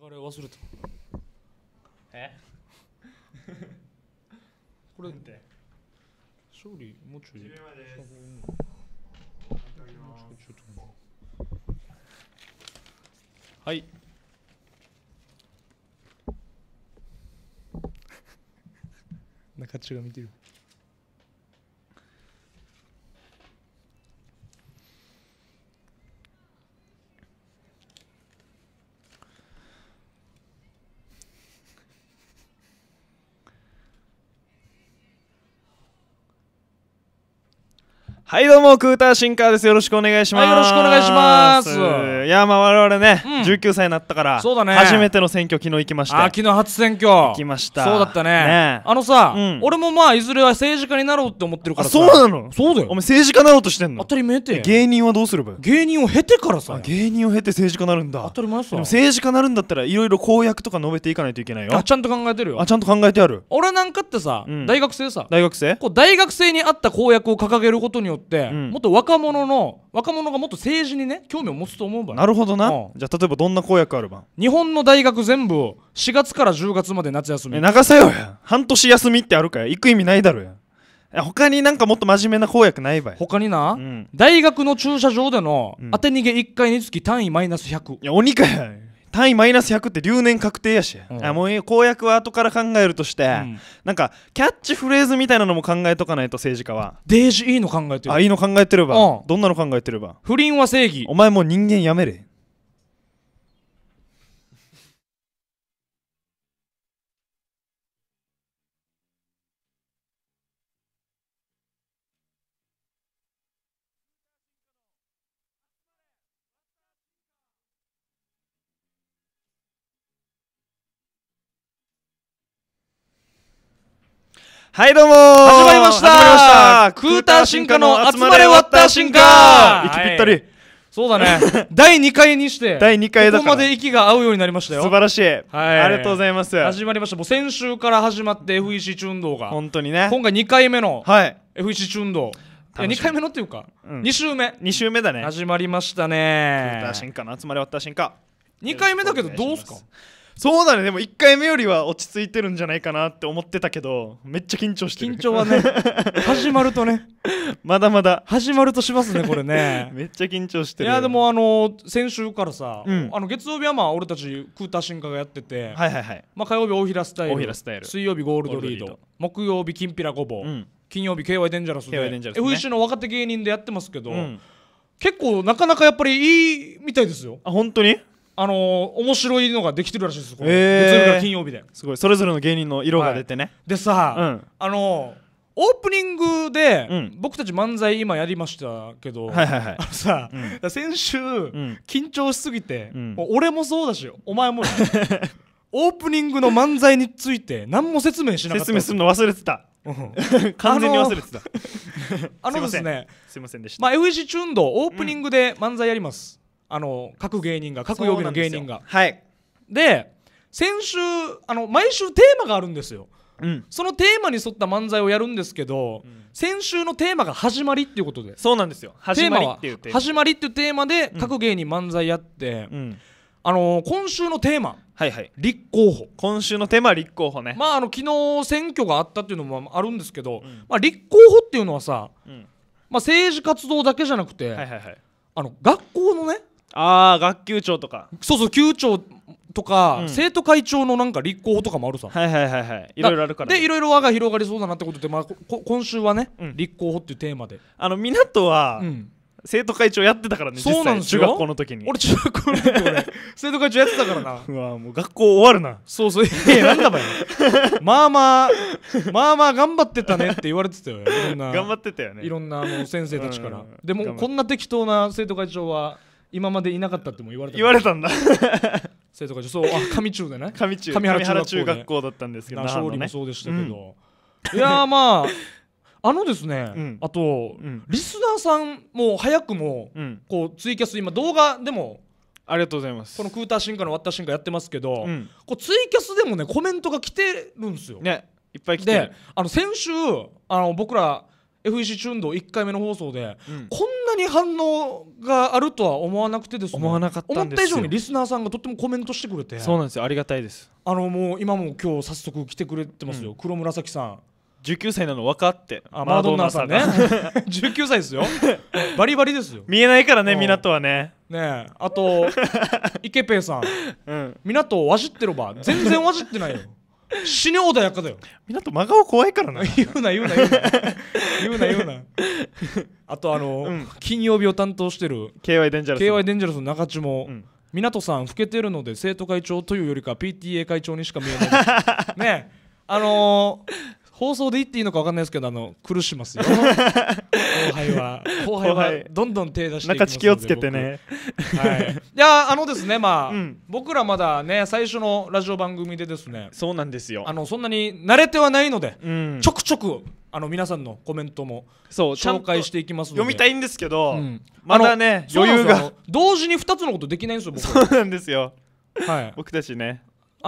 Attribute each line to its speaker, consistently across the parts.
Speaker 1: 流れ忘れたえ これって勝利もうちょい10秒前ですはい中中が見てるはいどうもクーターシンカーですよろしくお願いします、はい、よろしくお願いしますいやまあ我々ね、うん、19歳になったからそうだね初めての選挙昨日行きました昨日初選挙行きましたそうだったね、ね、あのさ、うん、俺もまあいずれは政治家になろうって思ってるからそうなのそうだよお前政治家になろうとしてんの当たり前って芸人はどうすれば芸人を経てからさ芸人を経て政治家になるんだ当たり前さ政治家になるんだったらいろいろ公約とか述べていかないといけないよあちゃんと考えてるよあちゃんと考えてある俺なんかってさ、うん、大学生さ大学生こう大学生に合った公約を掲げることによってってもっと若者の若者がもっと政治にね興味を持つと思うばなるほどな、じゃあ例えばどんな公約あるば日本の大学全部を4月から10月まで夏休み流せよや半年休みってあるか行く意味ないだろや他になんかもっと真面目な公約ないばい他にな、うん、大学の駐車場での当て逃げ1回につき単位マイナス100いや鬼かや単位マイナス100って留年確定やし、うん、あもう公約は後から考えるとして、うん、なんかキャッチフレーズみたいなのも考えとかないと政治家はデージいいの考えてるあいいの考えてれば、うん、どんなの考えてれば不倫は正義お前もう人間やめれはいどうも始まりましたクーター進化の集まれ終わった進化息ぴったりそうだね 第2回にして第2回だここまで息が合うようになりましたよ素晴らしい、はい、ありがとうございます始まりましたもう先週から始まって FEC チュンが本当にね今回2回目の FEC チュンド、はい、2回目のっていうか、うん、2週目2週目だね始まりましたねクーター進化の集まれ終わった進化2回目だけどどうすかそうだねでも1回目よりは落ち着いてるんじゃないかなって思ってたけどめっちゃ緊張してる緊張はね 始まるとねまだまだ始まるとしますねこれね めっちゃ緊張してるいやでもあの先週からさ、うん、あの月曜日はまあ俺たちクータ進化がやってて、はいはいはいまあ、火曜日大平スタイル水曜日ゴールドリード木曜日きんぴらごぼう、うん、金曜日 KY デンジャラスで FEC の若手芸人でやってますけど、うん、結構なかなかやっぱりいいみたいですよあ本当にあのー、面白いのができてるらしいです、えー、月曜日から金曜日ですごいそれぞれの芸人の色が出てね、はい、でさ、うん、あのー、オープニングで、うん、僕たち漫才今やりましたけど、はいはいはい、あのさ、うん、先週、緊張しすぎて、俺もそうだしお前も オープニングの漫才について何も説明しなかった説明するの忘れてた 完全に忘れてた
Speaker 2: あのですね
Speaker 1: すいませんでした、まあ、FEC チューンドオープニングで漫才やります、あの各芸人が各曜日の芸人がはいで先週あの毎週テーマがあるんですよ、うん、そのテーマに沿った漫才をやるんですけど、うん、先週のテーマが始まりっていうことでそうなんですよ始まりっていうテーマ始まりっていうテーマで各芸人漫才やって、うん、あのー、今週のテーマはいはい立候補今週のテーマは立候補ねまああの昨日選挙があったっていうのもあるんですけど、まあ、立候補っていうのはさ、まあ、政治活動だけじゃなくて、はいはいはい、あの学校のねああ学級長とかそうそう級長とか、うん生徒会長のなんか立候補とかもあるさはいはいはいはいいろいろあるからね、でいろいろ輪が広がりそうだなってことで、まあ、こ今週はね、うん立候補っていうテーマで、あの港はうん生徒会長やってたからねそうなんですよ中学校の時に俺中学校の時俺 生徒会長やってたからなうわもう学校終わるなそうそういや なんだばよ まあまあまあまあ頑張ってたねって言われてたよいろんな頑張ってたよねいろんなあの先生たちから、うんでもこんな適当な生徒会長は今までいなかったっても言われた言われたんだ生徒が長そうあ上中でね上中上原中学校だったんですけど勝利もそうでしたけど、うん、いやまあ あのですね、うん、あと、うん、リスナーさんも早くも、こうツイキャス今動画でもありがとうございますこのクーター進化の終わった進化やってますけど、こうツイキャスでもねコメントが来てるんですよねいっぱい来てあの先週あの僕ら FEC 中運動1回目の放送で、うん、こんなに反応があるとは思わなくてですね思わなかった思った以上にリスナーさんがとってもコメントしてくれてそうなんですよありがたいですあのもう今も今日早速来てくれてますよ、うん、黒紫さん19歳なの分かってあマドンナさんね19歳ですよバリバリですよ見えないからね港はねねあと イケペイさん、うん、港をわじってろば全然わじってないよ死ぬほやかだよ港真顔怖いからな言うな言うな言うな言うな言うな あとあの、金曜日を担当してる KY デンジャラス KY デンジャラスの中地も、港さん老けてるので生徒会長というよりか PTA 会長にしか見えない ねあのー放送で言っていいのか分かんないですけどあの苦しますよ 後輩は後輩はどんどん手出して中地気をつけてね、はい、いやあのですねまあ、うん、僕らまだね最初のラジオ番組でですねそうなんですよあのそんなに慣れてはないので、うん、ちょくちょくあの皆さんのコメントも紹介していきますので読みたいんですけど、うん、まだね余裕が同時に2つのことできないんですよ僕そうなんですよ、はい、僕たちね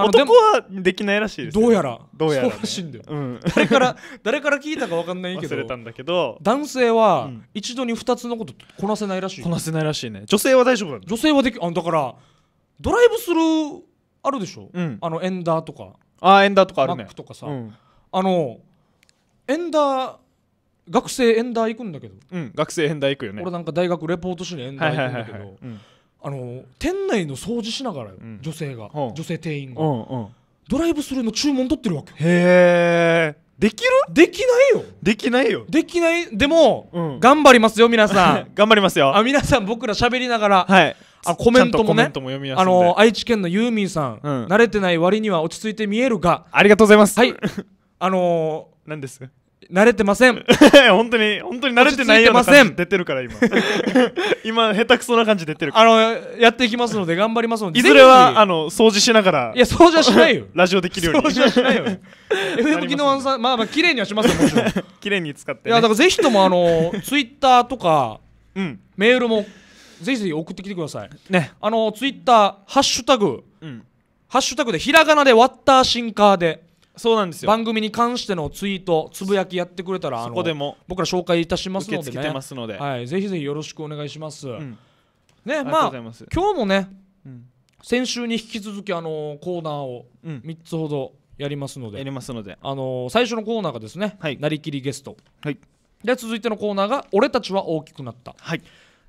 Speaker 1: 男はできないらしいですどうやらどうやら、そうらしいんだよ、誰から誰から聞いたか分かんないけど忘れたんだけど男性は一度に二つのことこなせないらしいこなせないらしいね女性は大丈夫女性はできあだからドライブスルーあるでしょ、うん、あのエンダーとかあエンダーとかあるねマックとかさ、うん、あのエンダー学生エンダー行くんだけど、うん、学生エンダー行くよね俺なんか大学レポートしにエンダー行くんだけど、はいはいはい、うんあの店内の掃除しながらよ、うん、女性が、うん、女性店員が、うんうん、ドライブスルーの注文取ってるわけへえできるできないよできないよできないでも、うん、頑張りますよ皆さん 頑張りますよあ皆さん僕ら喋りながら、はい、あコメントもねあの愛知県のユーミンさん、うん、慣れてない割には落ち着いて見えるがありがとうございますはい あのー、何です慣れてません 本当に本当に慣れてないような感じ出てるから今 今下手くそな感じ出てるからあのやっていきますので頑張りますのでいずれはあの掃除しながらいや掃除はしないよ ラジオできるように掃除はしないよ FM 機能さんまあまあ綺麗にはしますよもちろん綺麗に使って、ね、いやだからぜひともあのツイッターとか、うん、メールもぜひぜひ送ってきてくださいねあのツイッターハッシュタグ、うん、ハッシュタグでひらがなで「ワッターシンカー」でそうなんですよ番組に関してのツイートつぶやきやってくれたらそこでも僕ら紹介いたしますので、ね、ますので、はい、ぜひぜひよろしくお願いします、うん、
Speaker 2: ねまあ今日も
Speaker 1: ね、うん、先週に引き続きあのコーナーを3つほどやりますので、やりますのであの最初のコーナーがですね、はい、なりきりゲスト、はい、で続いてのコーナーが「俺たちは大きくなった」はい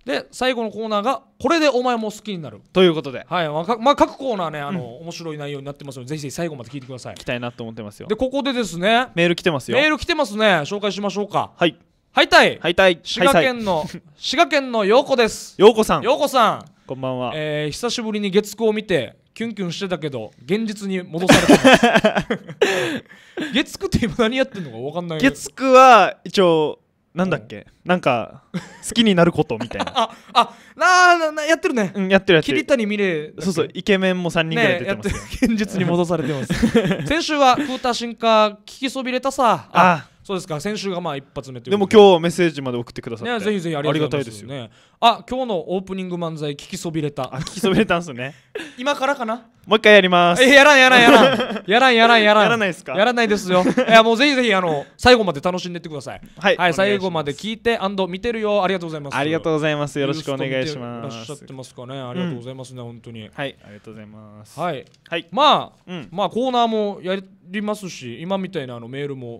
Speaker 1: で最後のコーナーが「これでお前も好きになる」ということで、はいまあ、まあ、各コーナーねあの、うん、面白い内容になってますのでぜひぜひ最後まで聞いてください来たいなと思ってますよでここでですねメール来てますよメール来てますね紹介しましょうかはいはいたい滋賀県の滋賀県の陽子です 陽子さん陽子さんこんばんは、えー、久しぶりに月9を見てキュンキュンしてたけど現実に戻されてます 月9って今何やってんのか分かんない月9は一応なんだっけ、なんか好きになることみたいな ああななやってるね、うん、やってるやってる桐谷美玲そうそうイケメンも3人ぐらい出てます、ね、現実に戻されてます 先週はクーター進化聞きそびれたさああそうですか先週がまあ一発目というでも今日メッセージまで送ってくださってねぜひぜひありがたいですよねあ今日のオープニング漫才聞きそびれた聞きそびれたんすね 今からかなもう一回やりますえやらんやらんやらん やらんやらんやらんやらないですかやらないですよいやもうぜひぜひあの最後まで楽しんでってくださいはい、はい、最後まで聞いて見てるよありがとうございますありがとうございますよろしくお願いしますいらっしゃってますかねありがとうございますね、うん、本当にはいありがとうございますはい、はい、まあ、うん、まあコーナーもやりますし今みたいなあのメールも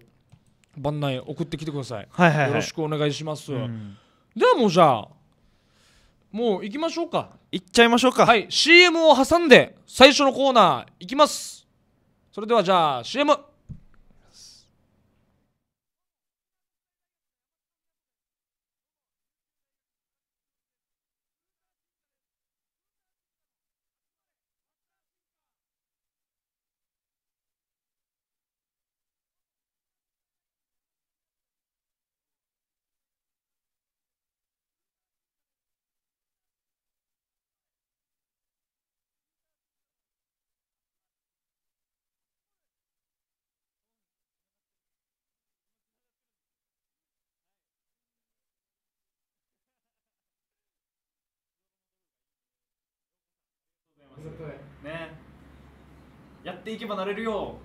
Speaker 1: 番内送ってきてください,、はいはい、はい、よろしくお願いします、うん、ではもうじゃあもう行きましょうか行っちゃいましょうかはい CM を挟んで最初のコーナー行きますそれではじゃあ CM やっていけばなれるよ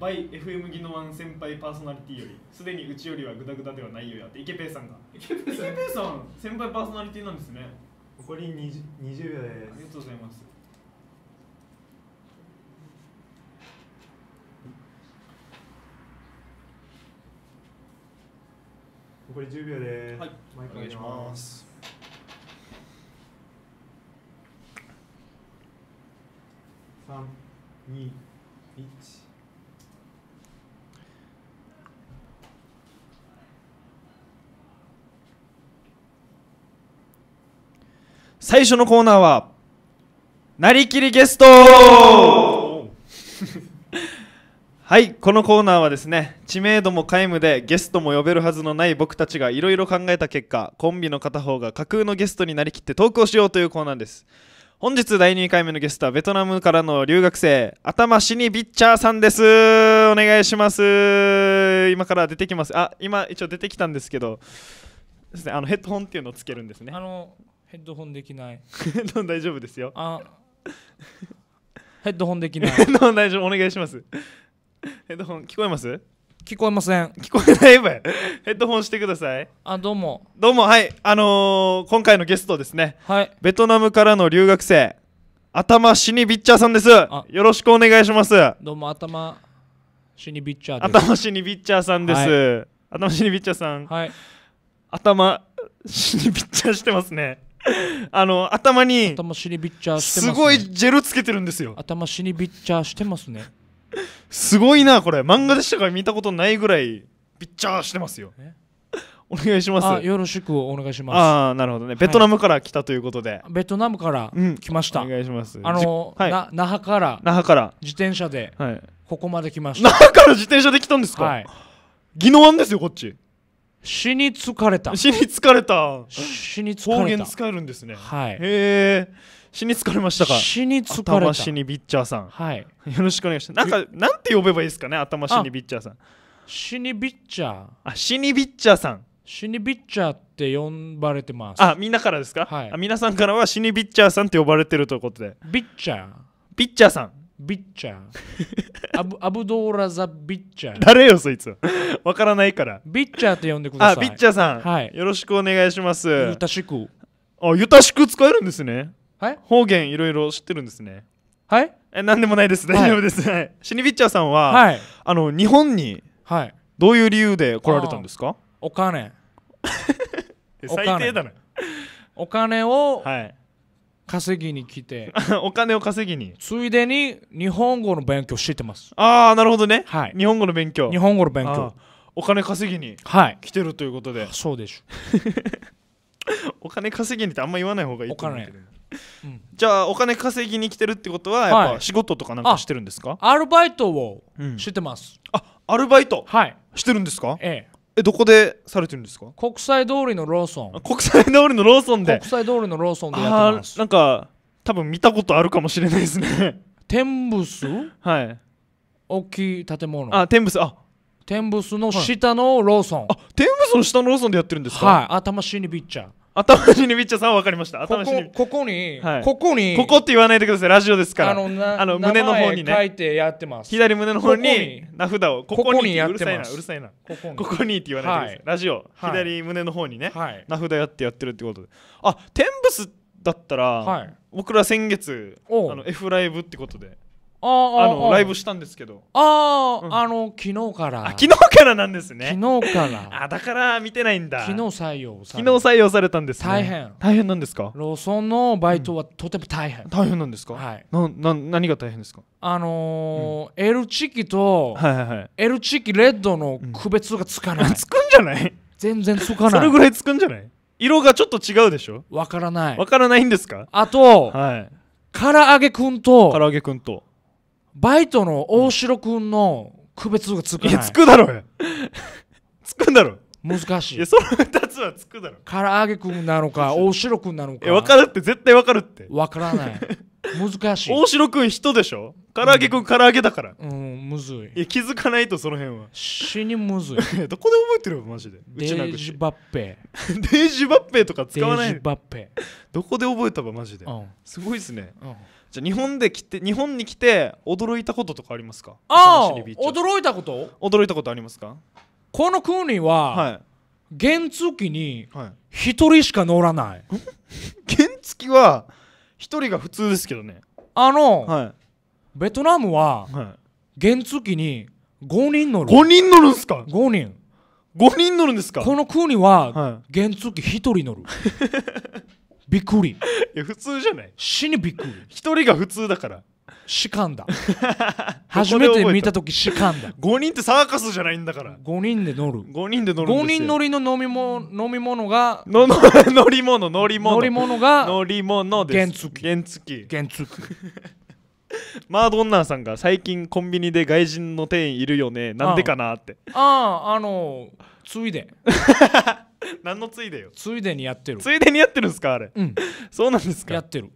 Speaker 1: by FM ギノワン先輩パーソナリティよりすでにうちよりはグダグダではないよやって池ペイさんが池ペイさん先輩パーソナリティなんですね残り 20, 20秒ですありがとうございます残り10秒ですはいお願いします3 2 1最初のコーナーはなりきりゲスト はいこのコーナーはですね知名度も皆無でゲストも呼べるはずのない僕たちがいろいろ考えた結果コンビの片方が架空のゲストになりきってトークをしようというコーナーです本日第2回目のゲストはベトナムからの留学生頭死にビッチャーさんですお願いします今から出てきますあ今一応出てきたんですけどですねあのヘッドホンっていうのをつけるんですねあのヘッドホンできない ヘッドホン大丈夫ですよあヘッドホンできない 大丈夫お願いしますヘッドホン聞こえます聞こえません聞こえない分ヘッドホンしてくださいあどうもどうもはいあのー、今回のゲストですねはいベトナムからの留学生頭死にビッチャーさんですよろしくお願いしますどうも頭死にビッチャーです頭死にビッチャーさんです、はい、頭死にビッチャーさんはい頭死にビッチャーしてますね あの頭に頭死にビッチャーしてます、ね、すごいジェルつけてるんですよ頭死にビッチャーしてますねすごいなこれ漫画でしたから見たことないぐらいピッチャーしてますよお願いしますよろしくお願いしますああなるほどねベトナムから来たということで、はい、ベトナムから来ました、うん、お願いしますあの、はい、那覇から那覇から自転車で、はい、ここまで来ました、那覇から自転車で来たんですか、はい、宜野湾ですよこっち死に疲れた死に疲れた死に疲れた方言使えるんですねはいへえ死に疲れましたか死に疲れた頭死にビッチャーさんはいよろしくお願いしますなんかなんて呼べばいいですかね頭死にビッチャーさん死にビッチャーあ死にビッチャーさん死にビッチャーって呼ばれてますあみんなからですかはいあ皆さんからは死にビッチャーさんって呼ばれてるということでビッチャービッチャーさんビッチャーアブアブドーラザ・ビッチャー誰よそいつわからないからビッチャーって呼んでくださいあビッチャーさん、はい、よろしくお願いしますゆたしくあゆたしく使えるんですねはい方言いろいろ知ってるんですねはいえ何でもないです大丈夫です、はい、シニビッチャーさんは、はい、あの日本にどういう理由で来られたんですかお金 最低だなお金を稼ぎに来てお金を稼ぎについでに日本語の勉強してますああなるほどね、はい、日本語の勉強日本語の勉強お金稼ぎに来てるということで、はい、そうです お金稼ぎにってあんま言わない方がいいお金 じゃあお金稼ぎに来てるってことはやっぱ仕事とかなんかしてるんですか、アルバイトをしてます、あアルバイトはいしてるんですかえええどこでされてるんですか国際通りのローソン国際通りのローソンで国際通りのローソンでやってますなんか多分見たことあるかもしれないですね天仏はい大きい建物あ天仏あ天仏の下のローソン、あ天仏の下のローソンでやってるんですかはい頭死にビッチャー頭にビっチさんは分かりました頭にここに、はい、ここにここって言わないでくださいラジオですからあのあの胸の方にね書いてやってます左胸の方に名札をここにやってますうるさいなうるさいなここにって言わないでください、はい、ラジオ、はい、左胸の方にね、名札やってやってるってことであ天ブスだったら、僕ら先月あの F ライブってことであのライブしたんですけどああ、うん、あの昨日から昨日からなんですね昨日から あだから見てないんだ昨日採用昨日採用されたんです、ね、大変大変なんですかローソンのバイトはとても大変、うん、大変なんですかはいなな何が大変ですかあのーうん、L チキと、はいはい L チキレッドの区別がつかない、つくんじゃない全然つかないそれぐらいつくんじゃない色がちょっと違うでしょわからないわからないんですかあと、はい、唐揚げくんと唐揚げくんとバイトの大城君の区別がつくないいやつくだろうつくんだろ難しいいやその2つはつくだろ唐揚げくんなのか 大城くんなのかや、分かるって絶対分かるって分からない 難しい大城くん人でしょ唐揚げくん、唐揚げだからうん、むずいいや気づかないとその辺は死にむずい どこで覚えてるよマジでデイジバッペデイジバッペとか使わなイジいバッペどこで覚えたばマジでうん、すごいですねじゃあ日本で来て日本に来て驚いたこととかありますかああ驚いたこと驚いたことありますかこの国は、原付に1人しか乗らない、はい、原付は1人が普通ですけどねあの、はい、ベトナムは、原付に5人乗る5人乗るんすか5人5人乗るんですかこの国は、原付1人乗る びっくりいや普通じゃない死にびっくり1人が普通だからしかんだ 初めて見た時しかんだ5人ってサーカスじゃないんだから5人で乗る5人で乗る5人乗りの飲みも飲み物がのの乗り物乗り物乗り物が乗り物です原付原付原付 マードンナーさんが最近コンビニで外人の店員いるよねなんでかなってあああのついで 何のついでよついでにやってるついでにやってるんですかあれうんそうなんですかやってる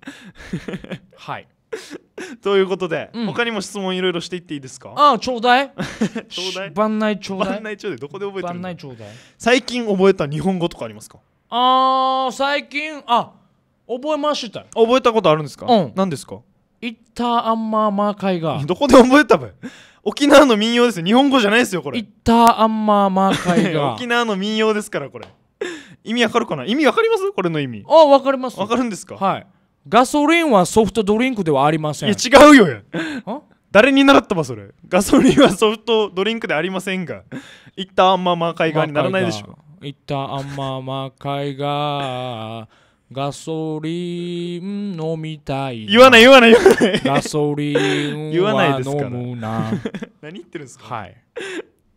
Speaker 1: はい ということで、うん他にも質問いろいろしていっていいですかああちょうだ いちょうだい番内ちょうだ番いどこで覚えてる番内ちょうだい最近覚えた日本語とかありますかああ最近あ覚えました覚えたことあるんですかうん何ですかいったあんま魔海が どこで覚えたべ沖縄の民謡ですよ日本語じゃないですよこれいったあんま魔いが沖縄の民謡ですからこれ意味わかるかな意味わかりますこれの意味あわかりますわかるんですか、はいガソリンはソフトドリンクではありません。いや、違うよや。誰に習ったばそれ。ガソリンはソフトドリンクでありませんが、いったあんまま海岸にならないでしょ。いったあんまま海岸、ガソリン飲みたい。言わない言わない言わない。ガソリン言わないですから。飲むな。何言ってるんですかはい。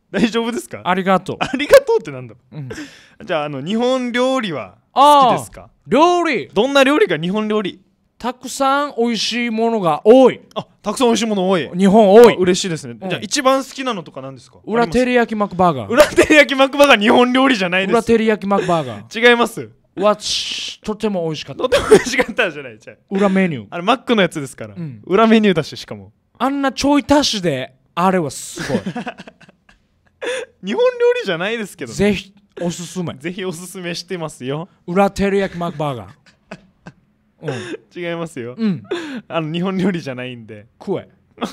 Speaker 1: 大丈夫ですかありがとう。ありがとうってなんだ、うん、じゃあ、あの、日本料理は好きですか料理どんな料理か日本料理たくさん美味しいものが多いあたくさん美味しいもの多い日本多い嬉しいですね、うん、じゃあ一番好きなのとか何ですか裏照り焼きマックバーガー裏照り焼きマックバーガー日本料理じゃないです裏照り焼きマックバーガー違いますわとても美味しかったとても美味しかったじゃないじゃ裏メニューあれマックのやつですから、うん、裏メニューだししかもあんなちょい足しであれはすごい 日本料理じゃないですけど、ね、ぜひおすすめぜひおすすめしてますよ裏照り焼きマックバーガー うん、違いますよ、うん、あの日本料理じゃないんで食え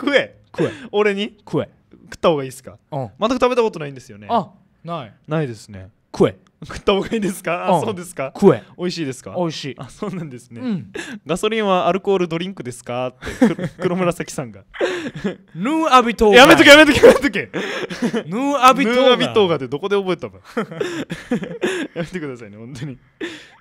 Speaker 1: 食え食え俺に食え食った方がいいですか、うん、全く食べたことないんですよねあないないですね食え食った方がいいですか、うん、あそうですか食え美味しいですか美味しいあそうなんですね、うん、ガソリンはアルコールドリンクですかって黒紫さんがヌーアビトーガやめとけやめとけやめとけヌーアビトーガヌーアビトーガってどこで覚えたの やめてくださいね本当に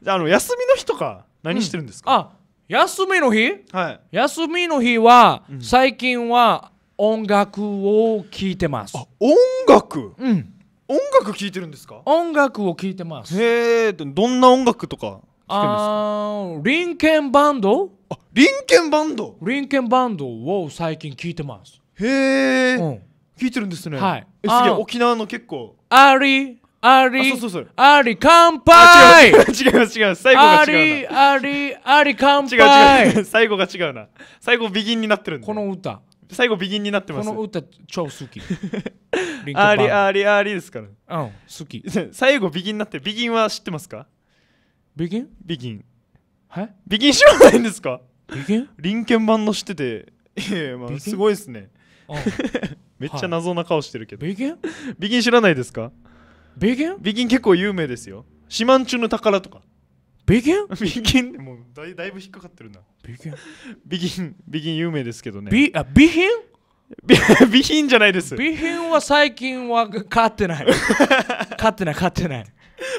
Speaker 1: じゃあの休みの日とか何してるんですか、うん、あ休みの日はい休みの日は、最近は音楽を聴いてますあ音楽うん音楽聴いてるんですか音楽を聴いてますへえどんな音楽とかあリンケンバンドあリンケンバンドリンケンバンドを最近聴いてますへえ、うん、いてるんですねはいえすげえ沖縄の結構アリアリそうそうそうアリ乾杯違う違う違う最後が違うなアリアリアリ乾杯違う違う最後が違うな最後ビギンになってるんでこの歌最後ビギンになってますこの歌超好き リンクンありありありですからうん好き 最後ビギンになってビギンは知ってますかビギンビギンはいビギン知らないんですかビギンリンケン版の知っててええ、まあすごいですね めっちゃ謎な顔してるけど、はい、ビギンビギン知らないですかビギンビギン結構有名ですよ四万ュの宝とかビギン ビギンもうだいだいぶ引っかかってるなビギンビギンビギン有名ですけどねビあビギン 備品じゃないです備品は最近は買ってない 買ってない買ってない、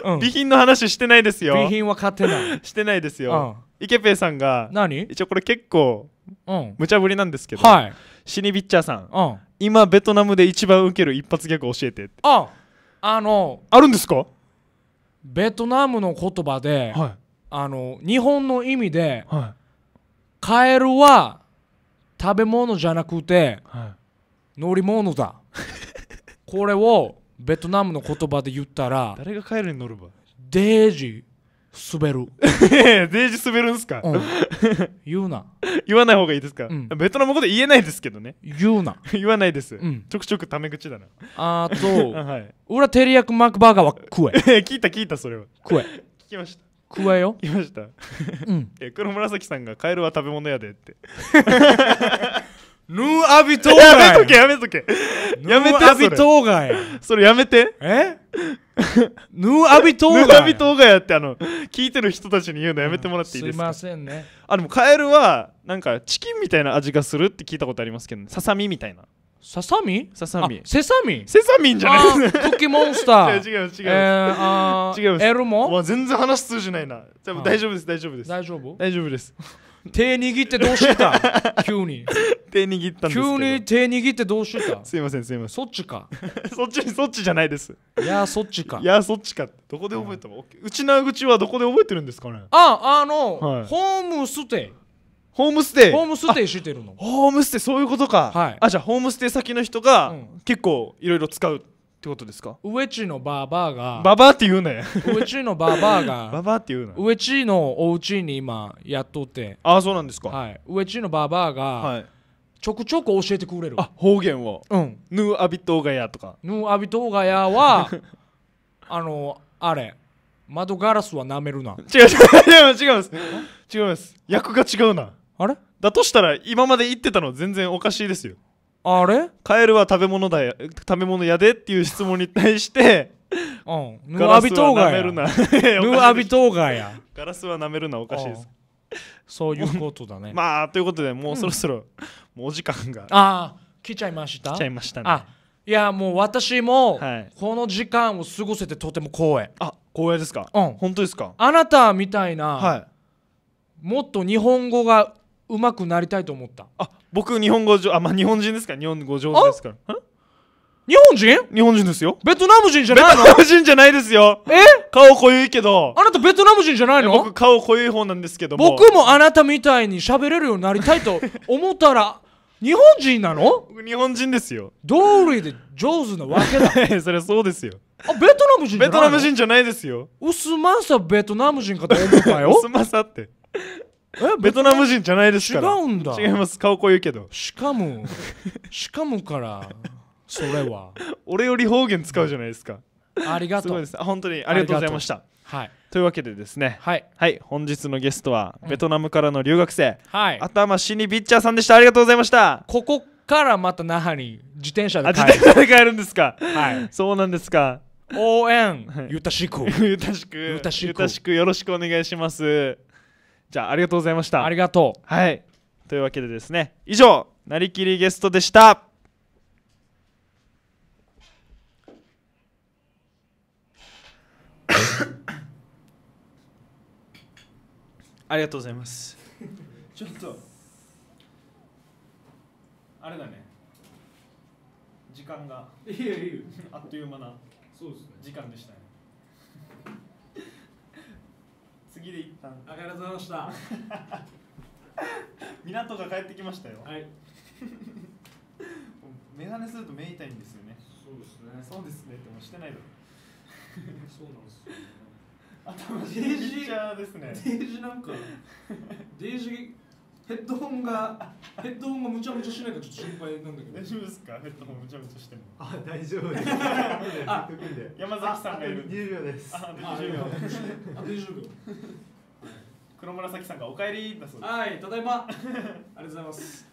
Speaker 1: 備品の話してないですよ備品は買ってない してないですよ、イケペイさんが何一応これ結構、うん、無茶ぶりなんですけど、はい、シニビッチャーさん、うん、今ベトナムで一番ウケる一発ギャグ教えてってああのあるんですかベトナムの言葉で、はい、あの日本の意味で、はい、カエルは食べ物じゃなくて、はい、乗り物だ これをベトナムの言葉で言ったら誰が帰るに乗るばデージ滑る デージ滑るんすか、うん、言うな言わない方がいいですか、うん、ベトナム語で言えないですけどね言うな言わないです、うん、ちょくちょくタメ口だなあと、はい、はテリヤクマックバーガーは食え聞いた聞いたそれは食え聞きました加えよ いました、うん、え黒紫さんがカエルは食べ物やでってヌーアビトーガイやめとけやめとけ やめてアビトーガイそれやめてえヌーアビトーガイヌーアビトーガイやってあの聞いてる人たちに言うのやめてもらっていいですか、うん、すいませんねあでもカエルはなんかチキンみたいな味がするって聞いたことありますけど、ね、ささみみたいなささみささみセサミセサミンじゃないクッキーモンスター違う違う違う、えー、違うエルモ全然話通じないな大丈夫です大丈夫です大丈夫大丈夫です 手握ってどうした急に 手握った急に手握ってどうしたすいませんすいませんそっちか そっちそっちじゃないですいやそっちかいやそっちかどこで覚えたの、うのうち口はどこで覚えてるんですかねああの、ホームステイホームステイホームステイしてるのホームステイそういうことか、はい、あじゃあホームステイ先の人が、うん、結構いろいろ使うってことですか上地のバーバーがババーって言うね上地のバーバーが ババーって言うの上地のお家に今やっとってああそうなんですか、はい、上地のバーバーが、はいちょくちょく教えてくれるあ方言を、うん、ヌーアビトーガヤとかヌーアビトーガヤは あのあれ窓ガラスはなめるな違う違う違う違う違います訳が違うなあれだとしたら今まで言ってたの全然おかしいですよあれカエルは食べ物だよ食べ物やでっていう質問に対して うんアビトウガ舐 やるアビトウガやガラスは舐めるなおかしいですそういうことだね、まあということでもうそろそろ、もうお時間がああ来ちゃいました来ちゃいましたねあいやもう私もはいこの時間を過ごせてとても光栄あ光栄ですかうん本当ですかあなたみたいな、はいもっと日本語がうまくなりたいと思ったあ僕日本語上あまあ日本人ですか日本語上手ですから日本人日本人ですよベトナム人じゃないのベトナム人じゃないですよえ顔濃いけどあなたベトナム人じゃないの僕顔濃い方なんですけども僕もあなたみたいに喋れるようになりたいと思ったら 日本人なの日本人ですよ道理で上手なわけだ そりゃそうですよあベトナム人じゃないベトナム人じゃないですよ薄まさベトナム人かと思ったよ 薄まさってえ ベトナム人じゃないですから違うんだ違います顔濃いけどしかも しかもからそれは俺より方言使うじゃないですかありがとうです本当にありがとうございましたはい、というわけでですね、はい、はい、本日のゲストは、ベトナムからの留学生、うん、はい、頭死にビッチャーさんでしたありがとうございましたここからまた那覇に自転車で帰る自転車で帰るんですかはいそうなんですか応援、はい、ゆたしくゆたしくゆたしくよろしくお願いしますじゃあありがとうございましたありがとうはいというわけでですね以上なりきりゲストでした ありがとうございます。ちょっと、あれだね、時間が、いやいやあっという間な時間でしたね。次で一旦ありがとうございました 港が帰ってきましたよはいメガネすると目痛いんですよねそうですねそうですねってもしてないだろそうなんですよ、ね、頭デイジーですね デイジなんかデイジヘッドホンがヘッドホンがむちゃむちゃしないかちょっと心配なんだけど大丈夫ですかヘッドホンむちゃむちゃしてるあ大丈夫です 山崎さんがいる20秒ですあ20秒あ20秒黒紫さんが「お帰り」だそうですはいただいまありがとうございます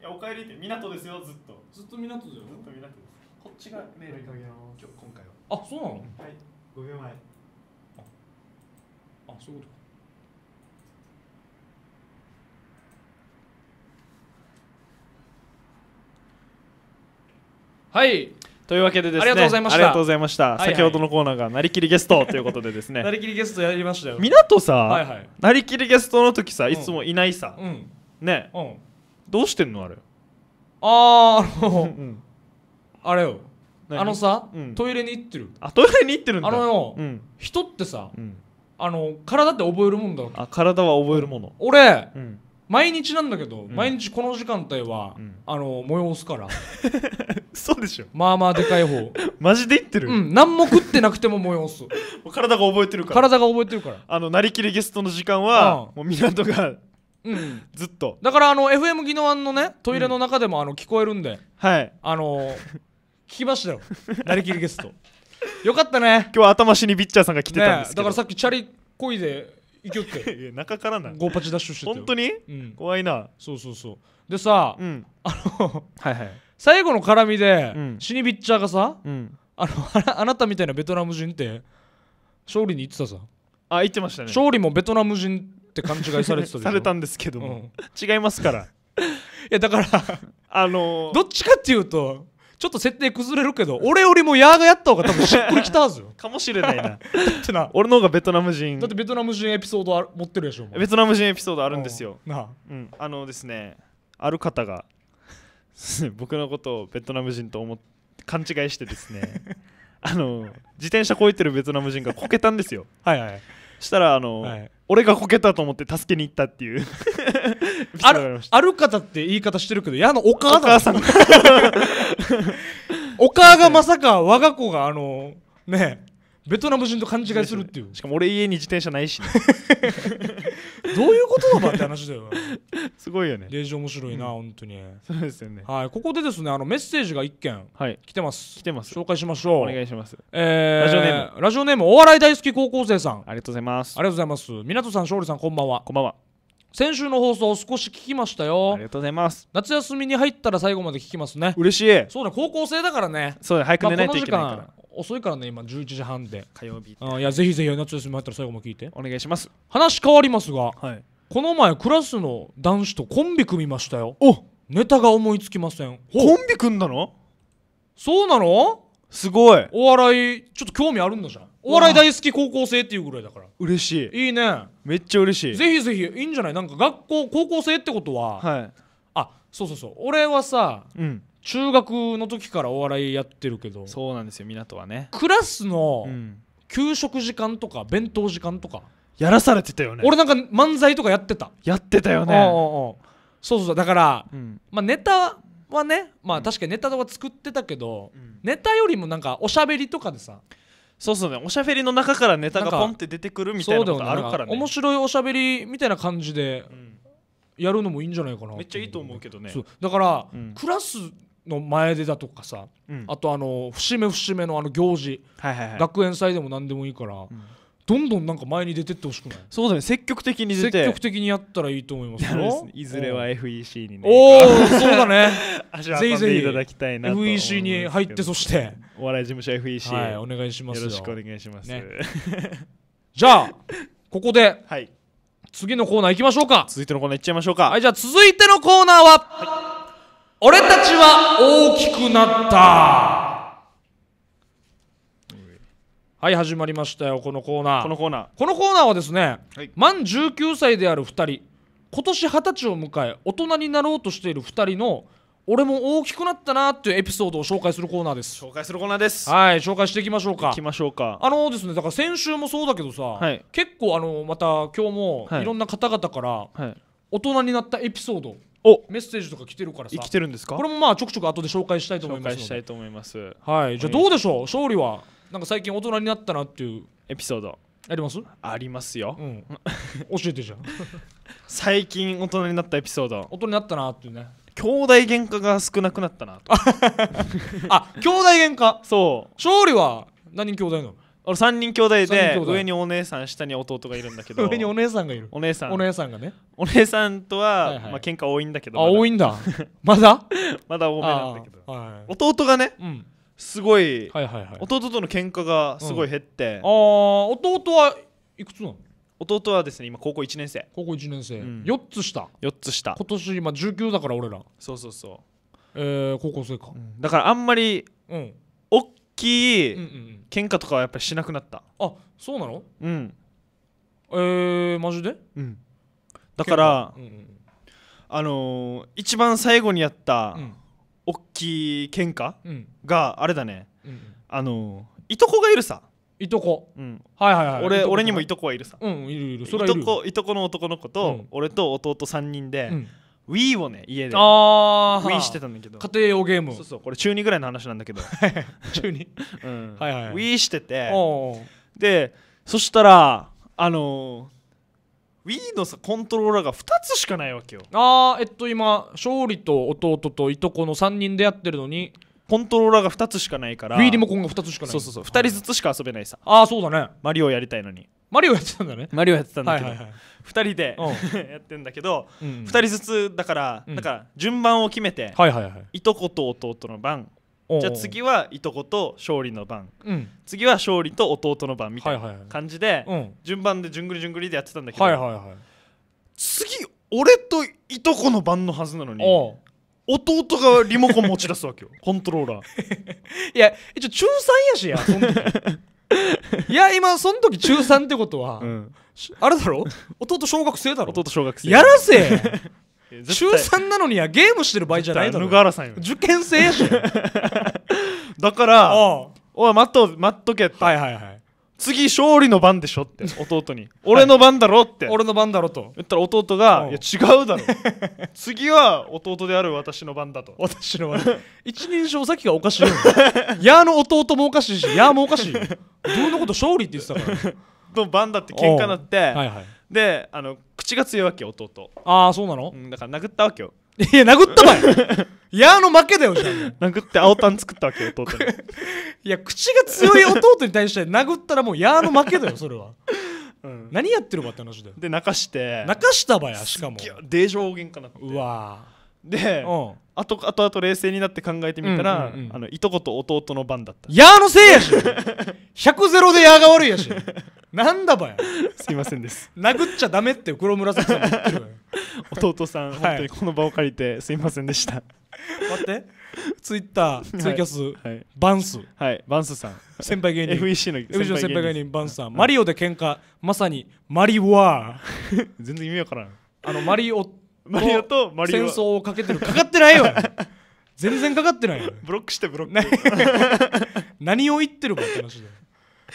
Speaker 1: いや「お帰り」って港ですよずっとずっと港だよずっと港ですこっちがメールす。今日今回はあそうなのはい5秒前あそういうことかはいというわけでですねありがとうございましたありがとうございました、はいはい、先ほどのコーナーがなりきりゲストということでですねなりきりゲストやりましたよ港さ、はいはい、なりきりゲストの時さいつもいないさ、うん、ね、うん、どうしてんのあれあーあの、うん、あれよあのさ、うん、トイレに行ってるあトイレに行ってるんだあのうん、人ってさ、あの体って覚えるもんだあ体は覚えるもの、俺、毎日なんだけど、毎日この時間帯は、あの催すから そうでしょまあまあでかい方マジで言ってる、うん何も食ってなくても催す
Speaker 2: 体が覚えてるから体
Speaker 1: が覚えてるからあのなりきりゲストの時間は、もう港がうんずっとだからあの FM 技能案のねトイレの中でもあの聞こえるんで、はいあのー聞きましたよなりきりゲスト よかったね今日は頭しにビッチャーさんが来てたんですけだからさっきチャリこいで行きよって いや中からなゴーパチダッシュしてて本当に、にうん怖いなそうそうそうでさ、うんあのはいはい最後の絡みで、うん、シニビッチャーがさ、うん、あのあなたみたいなベトナム人って勝利に言ってたさあ言ってましたね勝利もベトナム人って勘違いされてた されたんですけども、うん、違いますから いやだからあのー、どっちかっていうとちょっと設定崩れるけど俺よりもヤーがやった方が多分しっくりきたはずよ かもしれないなってな俺の方がベトナム人だってベトナム人エピソードあ持ってるでしょベトナム人エピソードあるんですよなあ,、うん、あのですねある方が 僕のことをベトナム人と思勘違いしてですね あの自転車こいてるベトナム人がこけたんですよはいはいしたらあの、はい、俺がこけたと思って助けに行ったっていう あるある方って言い方してるけどやのお母さんお母さんお母がまさか我が子があのねベトナム人と勘違いするっていうしかも俺家に自転車ないし、ね、
Speaker 2: どういうことだって話だよ
Speaker 1: すごいよねレジ面白いな、うん、本当にそうですよねはいここでですねあのメッセージが1件、はい、来てます来てます紹介しましょうお願いしますえー、ラジオネームラジオネームお笑い大好き高校生さんありがとうございますありがとうございます港さん勝利さんこんばんはこんばんは先週の放送少し聞きましたよありがとうございます夏休みに入ったら最後まで聞きますね嬉しいそうだ高校生だからねそうだ早く寝ないといけないから、まあ遅いからね今11時半で火曜日あいやぜひぜひ夏休み入ったら最後も聞いてお願いします話変わりますが、はい、この前クラスの男子とコンビ組みましたよおネタが思いつきませんコンビ組んだのそうなのすごいお笑いちょっと興味あるんだじゃんお笑い大好き高校生っていうぐらいだから嬉しいいいねめっちゃ嬉しいぜひぜひいいんじゃないなんか学校高校生ってことは、はい、あそうそうそう俺はさ、うん、中学の時からお笑いやってるけどそうなんですよ港はねクラスの給食時間とか弁当時間とかやらされてたよね俺なんか漫才とかやってたやってたよねそうそうだから、うん、まあネタはねまあ確かにネタとか作ってたけど、うん、ネタよりもなんかおしゃべりとかでさそうそうねおしゃべりの中からネタがポンって出てくるみたいなことあるからね、ね、面白いおしゃべりみたいな感じでやるのもいいんじゃないかな、めっちゃいいと思うけどねだから、クラスの前出だとかさ、うん、あとあの節目節目のあの行事、はいはいはい、学園祭でも何でもいいから、うん、どんどんなんか前に出てってほしくないそうだね積極的に出て積極的にやったらいいと思いますよいずれは FEC にねおおそうだね ぜひぜひいただきたいな FEC に入ってそしてお笑い事務所 FEC、はい、お願いしますよろしくお願いします、ね、じゃあここで、はい、次のコーナー行きましょうか続いてのコーナーいっちゃいましょうかはいじゃあ続いてのコーナーは、はい俺たちは大きくなったはい始まりましたよこのコーナーこのコーナーこのコーナーはですね、はい、満19歳である2人今年20歳を迎え大人になろうとしている2人の俺も大きくなったなっていうエピソードを紹介するコーナーです紹介するコーナーですはい紹介していきましょうかいきましょうかあのですねだから先週もそうだけどさ、はい、結構あのまた今日もいろんな方々から、大人になったエピソード、おメッセージとか来てるからさ生きてるんですかこれもまあちょくちょく後で紹介したいと思います紹介したいと思いますはいじゃあどうでしょう勝利はなんか最近大人になったなっていうエピソードありますありますよ、うん、教えてじゃん最近大人になったエピソード大人になったなっていうね兄弟喧嘩が少なくなったなと あ兄弟喧嘩そう勝利は何兄弟なの俺3人兄弟で上にお姉さん下に弟がいるんだけど 上にお姉さんがいるお姉さんお姉さんがねお姉さんとは、はいはいまあ喧嘩多いんだけどあ多いんだ まだまだ多めなんだけど、はい、弟がね、うん、すごいはいはいはい、弟との喧嘩がすごい減って、うん、ああ弟はいくつなの弟はですね今高校1年生高校1年生、うん、4つ下4つ下今年今19だから俺らそうそうそうえー、高校生か、うん、だからあんまり、うん、きい、喧嘩とかはやっぱりしなくなったあそうなのうんえー、マジでうんだから、うんうん、あのー、一番最後にやった、うん、大きい喧嘩、があれだね、うんうん、あのー、いとこがいるさいとこ、うん、はいはいはい俺俺にもいとこはいるさうんいるいるそれはいとこいとこの男の子と、俺と弟3人で、うん Wii をね家であ Wii してたんだけど家庭用ゲームそうそうこれ中2ぐらいの話なんだけど 中2、うん、はいはい、はい、Wii しててでそしたらあのー、Wii のさコントローラーが2つしかないわけよああえっと今勝利と弟といとこの3人でやってるのにコントローラーが2つしかないから Wii リモコンが2つしかないそうそうそう2人ずつしか遊べないさああそうだねマリオやりたいのにマリオやってたんだねマリオやってたんだけど、2人で やってんだけど、2人ずつだから、なんか順番を決めて、いとこと弟の番じゃあ次はいとこと勝利の番、次は勝利と弟の番みたいな感じで、順番で順繰り順繰りでやってたんだけど、次俺といとこの番のはずなのに弟がリモコン持ち出すわけよ コントローラーいや一応中3やしやそん いや今その時中3ってことは、うんあれだろ弟小学生だろ弟小学生やらせ 中3なのにはゲームしてる場合じゃないだろ受験生やし だからおい待っと待っとけってはいはいはい次勝利の番でしょって弟に俺の番だろって俺の番だろと言ったら弟が「いや違うだろ 次は弟である私の番だ」と私の番 一人称先がおかしいよ矢の弟もおかしいし矢もおかしい自分のこと勝利って言ってたからの番だって喧嘩なって、はいはい、であの口が強いわけ弟ああそうなの、うん、だから殴ったわけよいや殴ったばいいやの負けだよじゃん殴って青タン作ったわけよ弟に いや口が強い弟に対して殴ったらもうやの負けだよそれは、うん、何やってるかって話だよで泣かして泣かしたばやしかもいやデージョー喧嘩なってうわであとあとあと冷静になって考えてみたら、うんうんうん、あのいとこと弟の番だった矢のせいやし100ゼロでやが悪いやし なんだばやすいませんです殴っちゃダメって黒紫さん言ってる 弟さん、はい、本当にこの場を借りてすいませんでした待ってツイッターツイキャス、はい、バンスはいバンスさん先輩芸人 FEC の先輩先輩芸人バンスさん、はい、マリオで喧嘩まさにマリワー 全然意味わからんあのマリオマリオとマリオ戦争をかけてるかかってないよ 全然かかってないよブロックしてブロック何を言ってるかって話だよ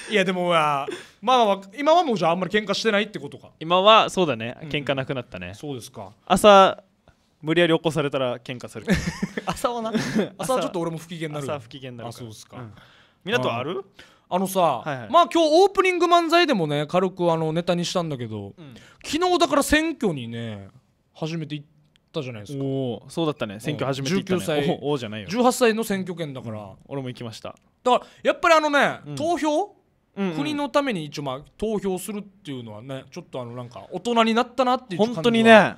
Speaker 1: いやでもまあ今はもうじゃああんまり喧嘩してないってことか今はそうだね喧嘩なくなったね、うん、そうですか朝無理やり起こされたら喧嘩する 朝はな朝はちょっと俺も不機嫌になる朝不機嫌になるあそうですか、うん、港あるあのさ、はいはい、まあ今日オープニング漫才でもね軽くあのネタにしたんだけど、うん、昨日だから選挙にね初めて行ったじゃないですかおおそうだったね選挙初めて行ったね19歳おおじゃないよ18歳の選挙権だから、うん、俺も行きましただからやっぱりあのね、うん、投票、うんうん、国のために一応まあ投票するっていうのはねちょっとあのなんか大人になったなっていう感じ本当にね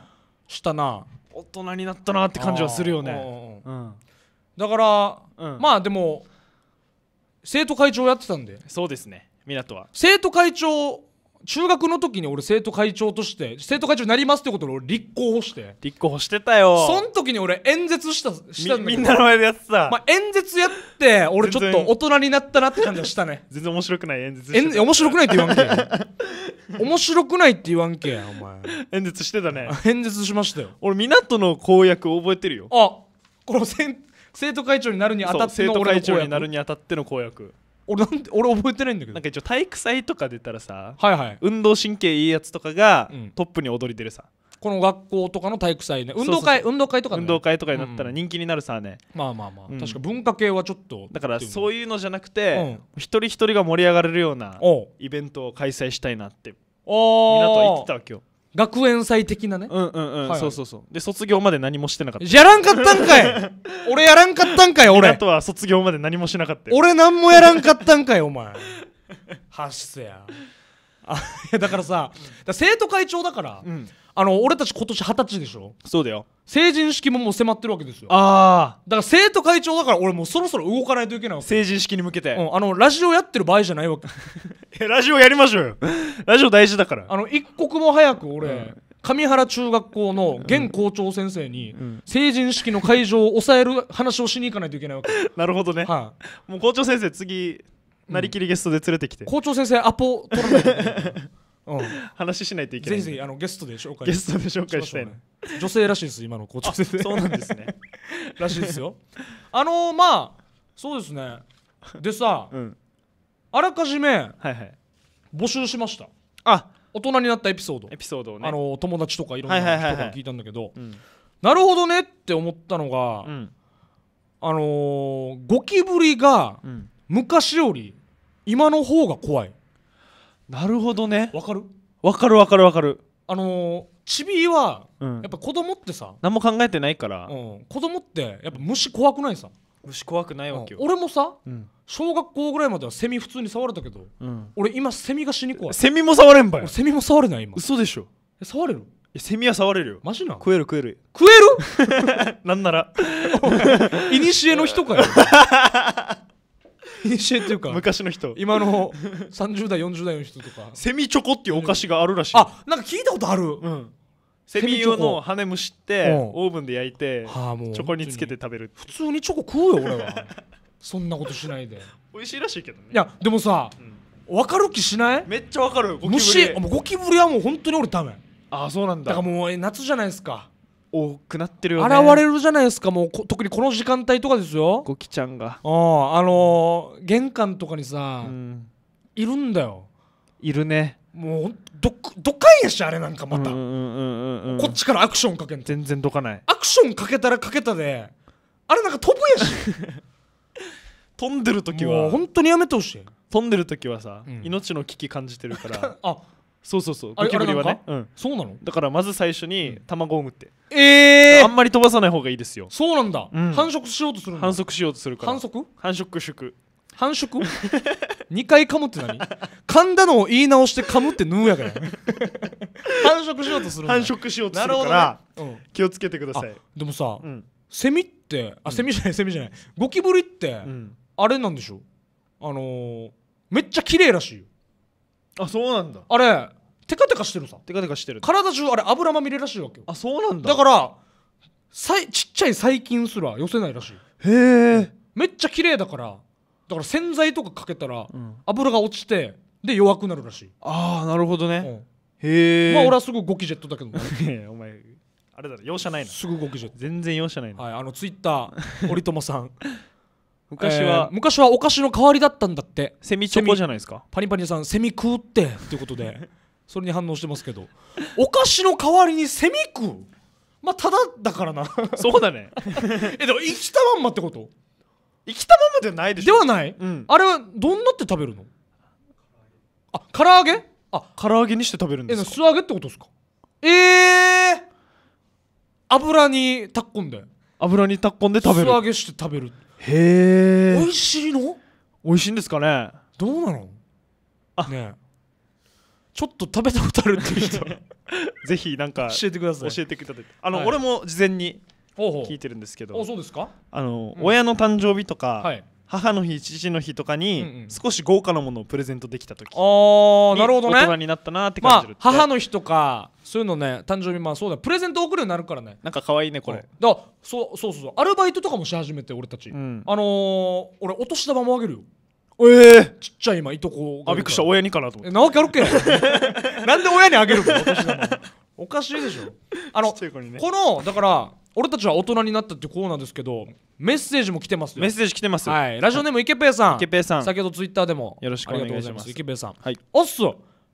Speaker 1: したな大人になったなって感じはするよね、うん、だから、うん、まあでも生徒会長やってたんでそうですね港は生徒会長中学の時に俺生徒会長として生徒会長になりますってことで俺立候補して立候補してたよそん時に俺演説したしたんだけどみんなの前でやってた、まあ、演説やって俺ちょっと大人になったなって感じはしたね 全然面白くない演説して面白くないって言わんけ面白くないって言わんけお前演説してたね演説しましたよ俺港の公約覚えてるよあこれ生徒会長になるにあたってのの公約生徒会長になるにあたっての公約俺なん俺覚えてないんだけどなんか一応体育祭とか出たらさ、はいはい、運動神経いいやつとかが、うん、トップに踊り出るさこの学校とかの体育祭ね運動会運動会とか、ね、運動会とかになったら人気になるさね、うん、まあまあまあ、うん、確か文化系はちょっとだからそういうのじゃなくて、一人一人が盛り上がれるようなイベントを開催したいなって
Speaker 2: 港は言ってたわけ
Speaker 1: よ学園祭的なねうんうんうん、はいはい、そうそうそうで卒業まで何もしてなかったやらんかったんかい 俺やらんかったんかい俺あとは卒業まで何もしなかった俺何もやらんかったんかいお前 はっやあだからさ、うん、ら生徒会長だから、うんあの俺たち今年二十歳でしょそうだよ成人式ももう迫ってるわけですよああだから生徒会長だから俺もうそろそろ動かないといけないわけ成人式に向けて、うん、あのラジオやってる場合じゃないわけ ラジオやりましょうよ ラジオ大事だからあの一刻も早く俺、うん上原中学校の現校長先生に成人式の会場を抑える話をしに行かないといけないわけ なるほどね、はあ、もう校長先生次なりきりゲストで連れてきて、うん、校長先生アポ取らない話しないといけないぜひぜひあのゲストで紹介ゲストで紹介したい、女性らしいです今の校長先生そうなんですねらしいですよあのまあそうですねでさ、あらかじめ、募集しましたあ大人になったエピソードエピソードねあの友達とかいろんな人から聞いたんだけど、なるほどねって思ったのが、あのー、ゴキブリが昔より今の方が怖いなるほどねわかるわかるわかるわかるあのちびは、うん、やっぱ子供ってさ何も考えてないから、うん、子供ってやっぱ虫怖くないさ虫怖くないわけよ、うん、俺もさ、うん、小学校ぐらいまではセミ普通に触れたけど、うん、俺今セミが死に怖いセミも触れんばよセミも触れない今嘘でしょ触れるいセミは触れるよマジな食える食える食える なんならいにしえの人かよ っていうか昔の人今の30代40代の人とかセミチョコっていうお菓子があるらしい、あなんか聞いたことある、うん、
Speaker 2: セミ用の
Speaker 1: 羽蒸しって、オーブンで焼いて、チョコにつけて食べる普通にチョコ食うよ俺は そんなことしないで美味しいらしいけどねいやでもさ、うん、分かる気しないめっちゃ分かるゴキブリ虫ゴキブリはもう本当に俺ダメああそうなんだだからもう夏じゃないですか多くなってるよね現れるじゃないですかもう特にこの時間帯とかですよゴキちゃんがああのー、玄関とかにさ、うん、いるんだよいるねもうどどかんやしあれなんかまた、こっちからアクションかけん全然どかないアクションかけたらかけたであれなんか飛ぶやし 飛んでる時は本当にやめてほしい飛んでる時はさ、命の危機感じてるから あそうそうそうゴキブリはね、うん、そうなのだからまず最初に卵を産むってええあんまり飛ばさない方がいいですよそうなんだ、繁殖しようとする繁殖しようとするから繁殖繁殖宿繁殖2回噛むって何噛んだのを言い直して噛むって縫うやから繁殖しようとする繁殖しようとするから、うん、気をつけてくださいでもさ、セミってあ、セミじゃないセミじゃないゴキブリって、あれなんでしょあのめっちゃ綺麗らしいよあそうなんだあれテカテカしてるさテカテカしてる体中あれ油まみれらしいわけよあそうなんだだからさいちっちゃい細菌すら寄せないらしいへえめっちゃ綺麗だからだから洗剤とかかけたら、油が落ちてで弱くなるらしいああなるほどね、うん、へえまあ俺はすぐゴキジェットだけど、ね、お前あれだろ容赦ないなすぐゴキジェット全然容赦ないなはいあのツイッター森 友さん昔は、えー、昔はお菓子の代わりだったんだってセミチョコじゃないですかパニパニさんセミ食うってっていうことで それに反応してますけどお菓子の代わりにセミ食うまあただだからなそうだね えでも生きたまんまってこと生きたまんまではないでしょではない、うん、あれはどんなって食べるのあ唐揚げあ唐揚げにして食べるんですか素揚げってことですかええー、油にたっこんで油にたっこんで食べる素揚げして食べるへえ美味しいの美味しいんですかねどうなのあねちょっと食べたことあるっていう人 ぜひなんか教えてください教えてくださいあの、はい、俺も事前に聞いてるんですけどあそうですかあの、うん、親の誕生日とか、はい、母の日父の日とかに少し豪華なものをプレゼントできた時ああなるほどね大人になったなって感じる、まあ、母の日とかそういうのね誕生日まあそうだプレゼント送るようになるからねなんか可愛いねこれだそうそうそうそうアルバイトとかもし始めて俺たち、うん、あのー、俺お年玉もあげるよええー、ちっちゃい今いとこあびっくりした親にかなと思ってなわけあるけなんで親にあげるかお年玉おかしいでしょあの、ね、このだから俺たちは大人になったってこうなんですけどメッセージも来てますメッセージ来てますはいラジオネーム池ペイさん池ペイさん先ほどツイッターでもよろしくお願いします池ペイさんはいおっす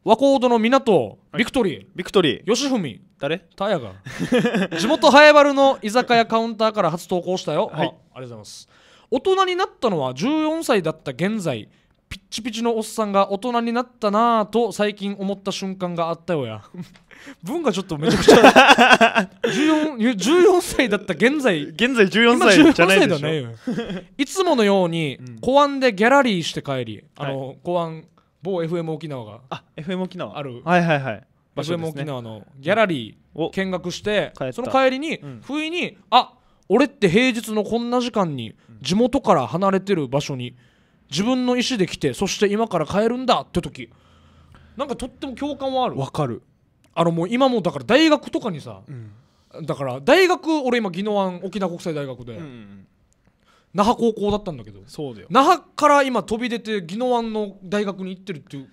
Speaker 1: 和光堂の港、ビクトリー、ビクトリー、吉文、誰タヤが 地元早原の居酒屋カウンターから初投稿したよ、はい、ありがとうございます大人になったのは14歳だった現在ピッチピチのおっさんが大人になったなぁと最近思った瞬間があったよや 文がちょっとめちゃくちゃ 14, 14 歳だった現在現在14歳じゃないでしょ、ね、いつものように公安でギャラリーして帰り、あの、公安某 FM 沖縄があ FM 沖縄あるはいはいはい場所、ね、FM 沖縄のギャラリーを見学して、その帰りに、うん、不意にあ俺って平日のこんな時間に地元から離れてる場所に、うん自分の意思で来てそして今から変えるんだって時なんかとっても共感はあるわかるあのもう今もだから大学とかにさ、うん、だから大学俺今宜野湾沖縄国際大学で、うん那覇高校だったんだけど那覇から今飛び出て宜野湾の大学に行ってるっていう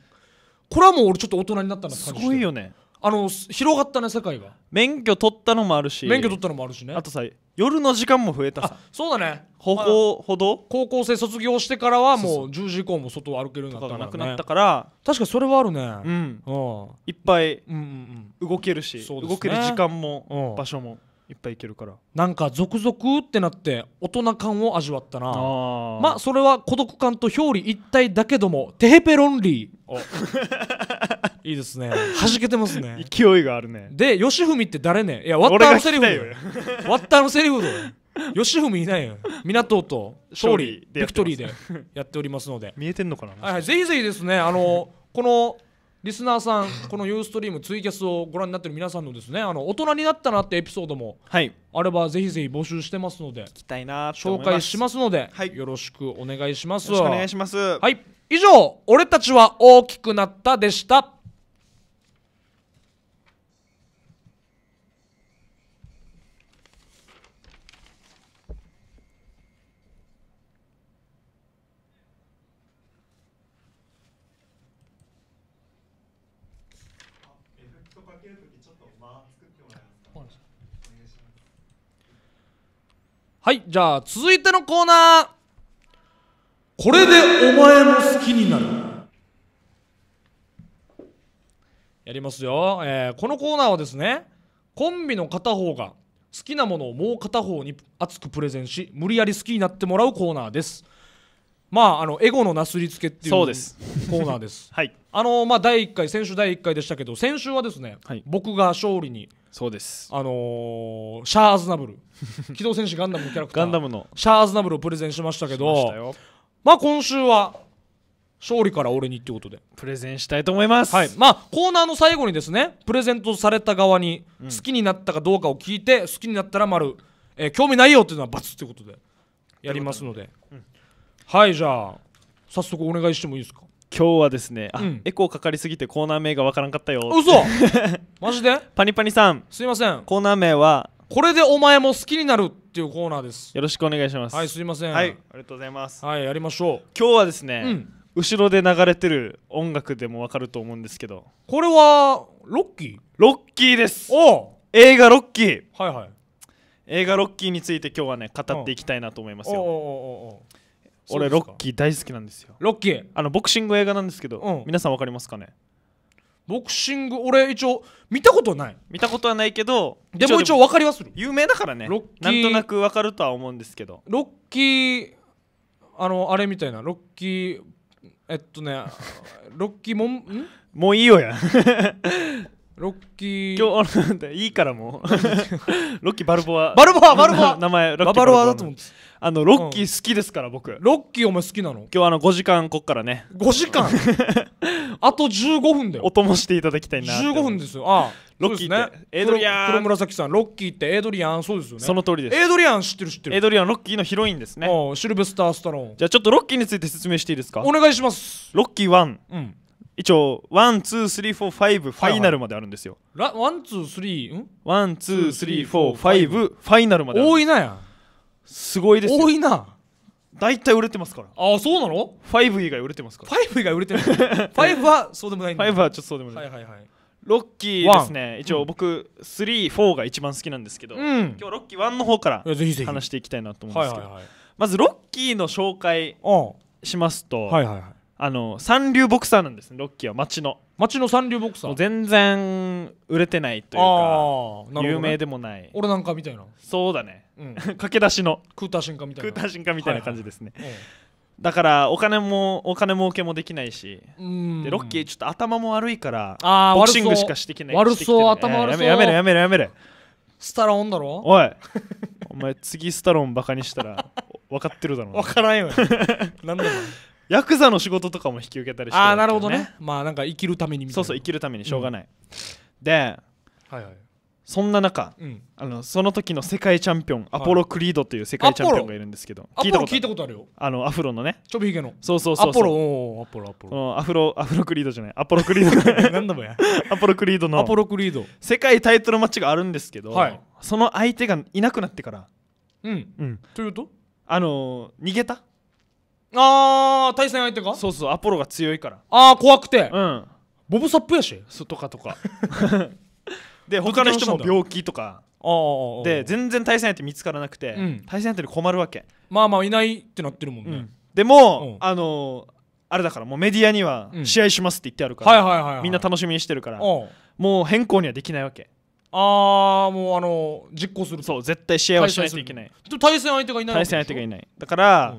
Speaker 1: これはもう俺ちょっと大人になったなって感じすごいよねあの広がったね世界が免許取ったのもあるし免許取ったのもあるしねあとさ夜の時間も増えたさそうだねほ行歩道高校生卒業してからはもう10時以降も外を歩けるようになったかがなくなったから、確かにそれはあるねうんいっぱいうんうん動けるし、そうですね動ける時間も場所もいっぱいいけるからなんか続々ってなって大人感を味わったなまあそれは孤独感と表裏一体だけどもテヘペロンリー いいですね弾けてますね勢いがあるねで吉文って誰ねいやワッターのセリフだよ ワッターのセリフだよ吉文いないよ港と勝利ビクトリーでやっておりますので 見えてんのかな、はい、ぜひぜひですねあのこのリスナーさんこのユーストリームツイキャスをご覧になってる皆さんのですねあの大人になったなってエピソードもあればぜひぜひ募集してますので聞きたいな紹介しますので、はい、よろしくお願いしますよろしくお願いしますはい以上俺たちは大きくなったでしたかけるときちょっと間作ってもらえますかお願いしますはいじゃあ続いてのコーナーこれでお前も好きになるやりますよ、えー、このコーナーはですねコンビの片方が好きなものをもう片方に熱くプレゼンし無理やり好きになってもらうコーナーですまあ、あのエゴのなすりつけっていうコーナーです。はい、あのまあ第一回先週第1回でしたけど先週はですね、はい、僕が勝利にそうですあのー、シャアーズナブル 機動戦士ガンダムのキャラクターガンダムのシャアーズナブルをプレゼンしましたけどまあ今週は勝利から俺にってことでプレゼンしたいと思います、はい、まあコーナーの最後にですねプレゼントされた側に好きになったかどうかを聞いて、うん、好きになったら丸、えー、興味ないよっていうのは×ってことでやりますので、うん、はいじゃあ早速お願いしてもいいですか今日はですねあ、うん、エコーかかりすぎてコーナー名がわからんかったよ嘘 マジでパニパニさんすいませんコーナー名はこれでお前も好きになるっていうコーナーですよろしくお願いしますはいすいませんはいありがとうございますはいやりましょう今日はですね、うん、後ろで流れてる音楽でもわかると思うんですけどこれはロッキーロッキーですお映画ロッキーはいはい映画ロッキーについて今日はね語っていきたいなと思いますよおおおお俺ロッキー大好きなんですよロッキーあのボクシング映画なんですけど、うん、皆さん分かりますかねボクシング俺一応見たことない見たことはないけどでも一応分かりはする有名だからねロッキーなんとなく分かるとは思うんですけどロッキーあのあれみたいなロッキーえっとね ロッキーもんもういいよや ロッキー今日いいからもう ロッキーバルボアバルボアバルボア名前ロッキーバルボアだと思うんですあのロッキー好きですから、僕ロッキーお前好きなの今日あの5時間こっからね ?5 時間 あと15分だよお。供していただきたいな15分ですよ。ああ、ロッキーってエドリアン黒紫さん、ロッキーってエドリアン、そうですよね。その通りですエドリアン知ってる知ってるエイドリアンロッキーのヒロインですねああシルベスター・スタローン。じゃあちょっとロッキーについて説明していいですかお願いします。ロッキー1うん。一応12345ファイナルまであるんですよ、ラワン、ツー、スリー、んツースリーファイナルまである多いなや。すごいですよ多いな大体売れてますからああそうなの5以外売れてますから5以外売れてない5はそうでもないんだ5はちょっとそうでもない,、はいはいはい、ロッキーですね一応僕34が一番好きなんですけど、今日ロッキー1の方から話していきたいなと思うんですけどまずロッキーの紹介しますと、はいはいはい、あの三流ボクサーなんですねロッキーは町の町の三流ボクサー全然売れてないというか、有名でもない俺なんかみたいなそうだね 駆け出しの食った進化みたいな食った進化みたいな感じですね、だからお金もお金儲けもできないしでロッキーちょっと頭も悪いからボクシングしかしてきない悪そう、頭悪そう、えやめろやめろやめろスタローンだろおい お前次スタローンバカにしたら分かってるだろう分からんよ何だろヤクザの仕事とかも引き受けたりして、ああなるほどねまあなんか生きるためにそうそう生きるためにしょうがない、で、はいはい、そんな中、うん、あのその時の世界チャンピオン、アポロ・クリードという世界チャンピオンがいるんですけど、聞いたこと聞いたことあるよ。あのアフロのね、ちょびひげの。そうそうそうアポロ、アポロ、アポロ。アフロ、アフロクリードじゃない、アポロクリード。だもや。アポロクリードの。アポロクリード。世界タイトルマッチがあるんですけど、はい、その相手がいなくなってから。うん。うん。というと？あの逃げた。ああ、対戦相手が？そうそう、アポロが強いから。ああ、怖くて。うん。ボブサップやし。とかとか。で他の人も病気とかで全然対戦相手見つからなくて、対戦相手に困るわけまあまあいないってなってるもんね、でも、あのあれだからもうメディアには試合しますって言ってあるから、みんな楽しみにしてるから、もう変更にはできないわけああもうあの実行するそう絶対試合はしないといけない対戦相手がいない対戦相手がいないだから、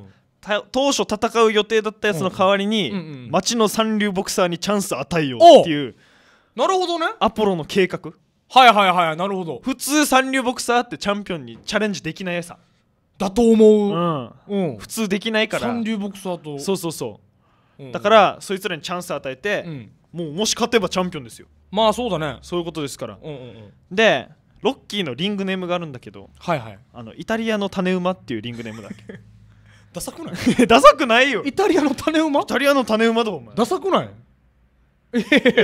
Speaker 1: 当初戦う予定だったやつの代わりに、町の三流ボクサーにチャンス与えようっていうなるほどねアポロの計画はいはいはいなるほど普通三流ボクサーってチャンピオンにチャレンジできないさだと思う、うん、うん、普通できないから三流ボクサーとそうそうそう、うん、だからそいつらにチャンス与えて、うん、もうもし勝てばチャンピオンですよまあそうだねそういうことですから、うんうんうん、でロッキーのリングネームがあるんだけど、はいはい、あのイタリアの種馬っていうリングネームだっけ ダサくない ダサくないよイタリアの種馬イタリアの種馬だお前ダサくない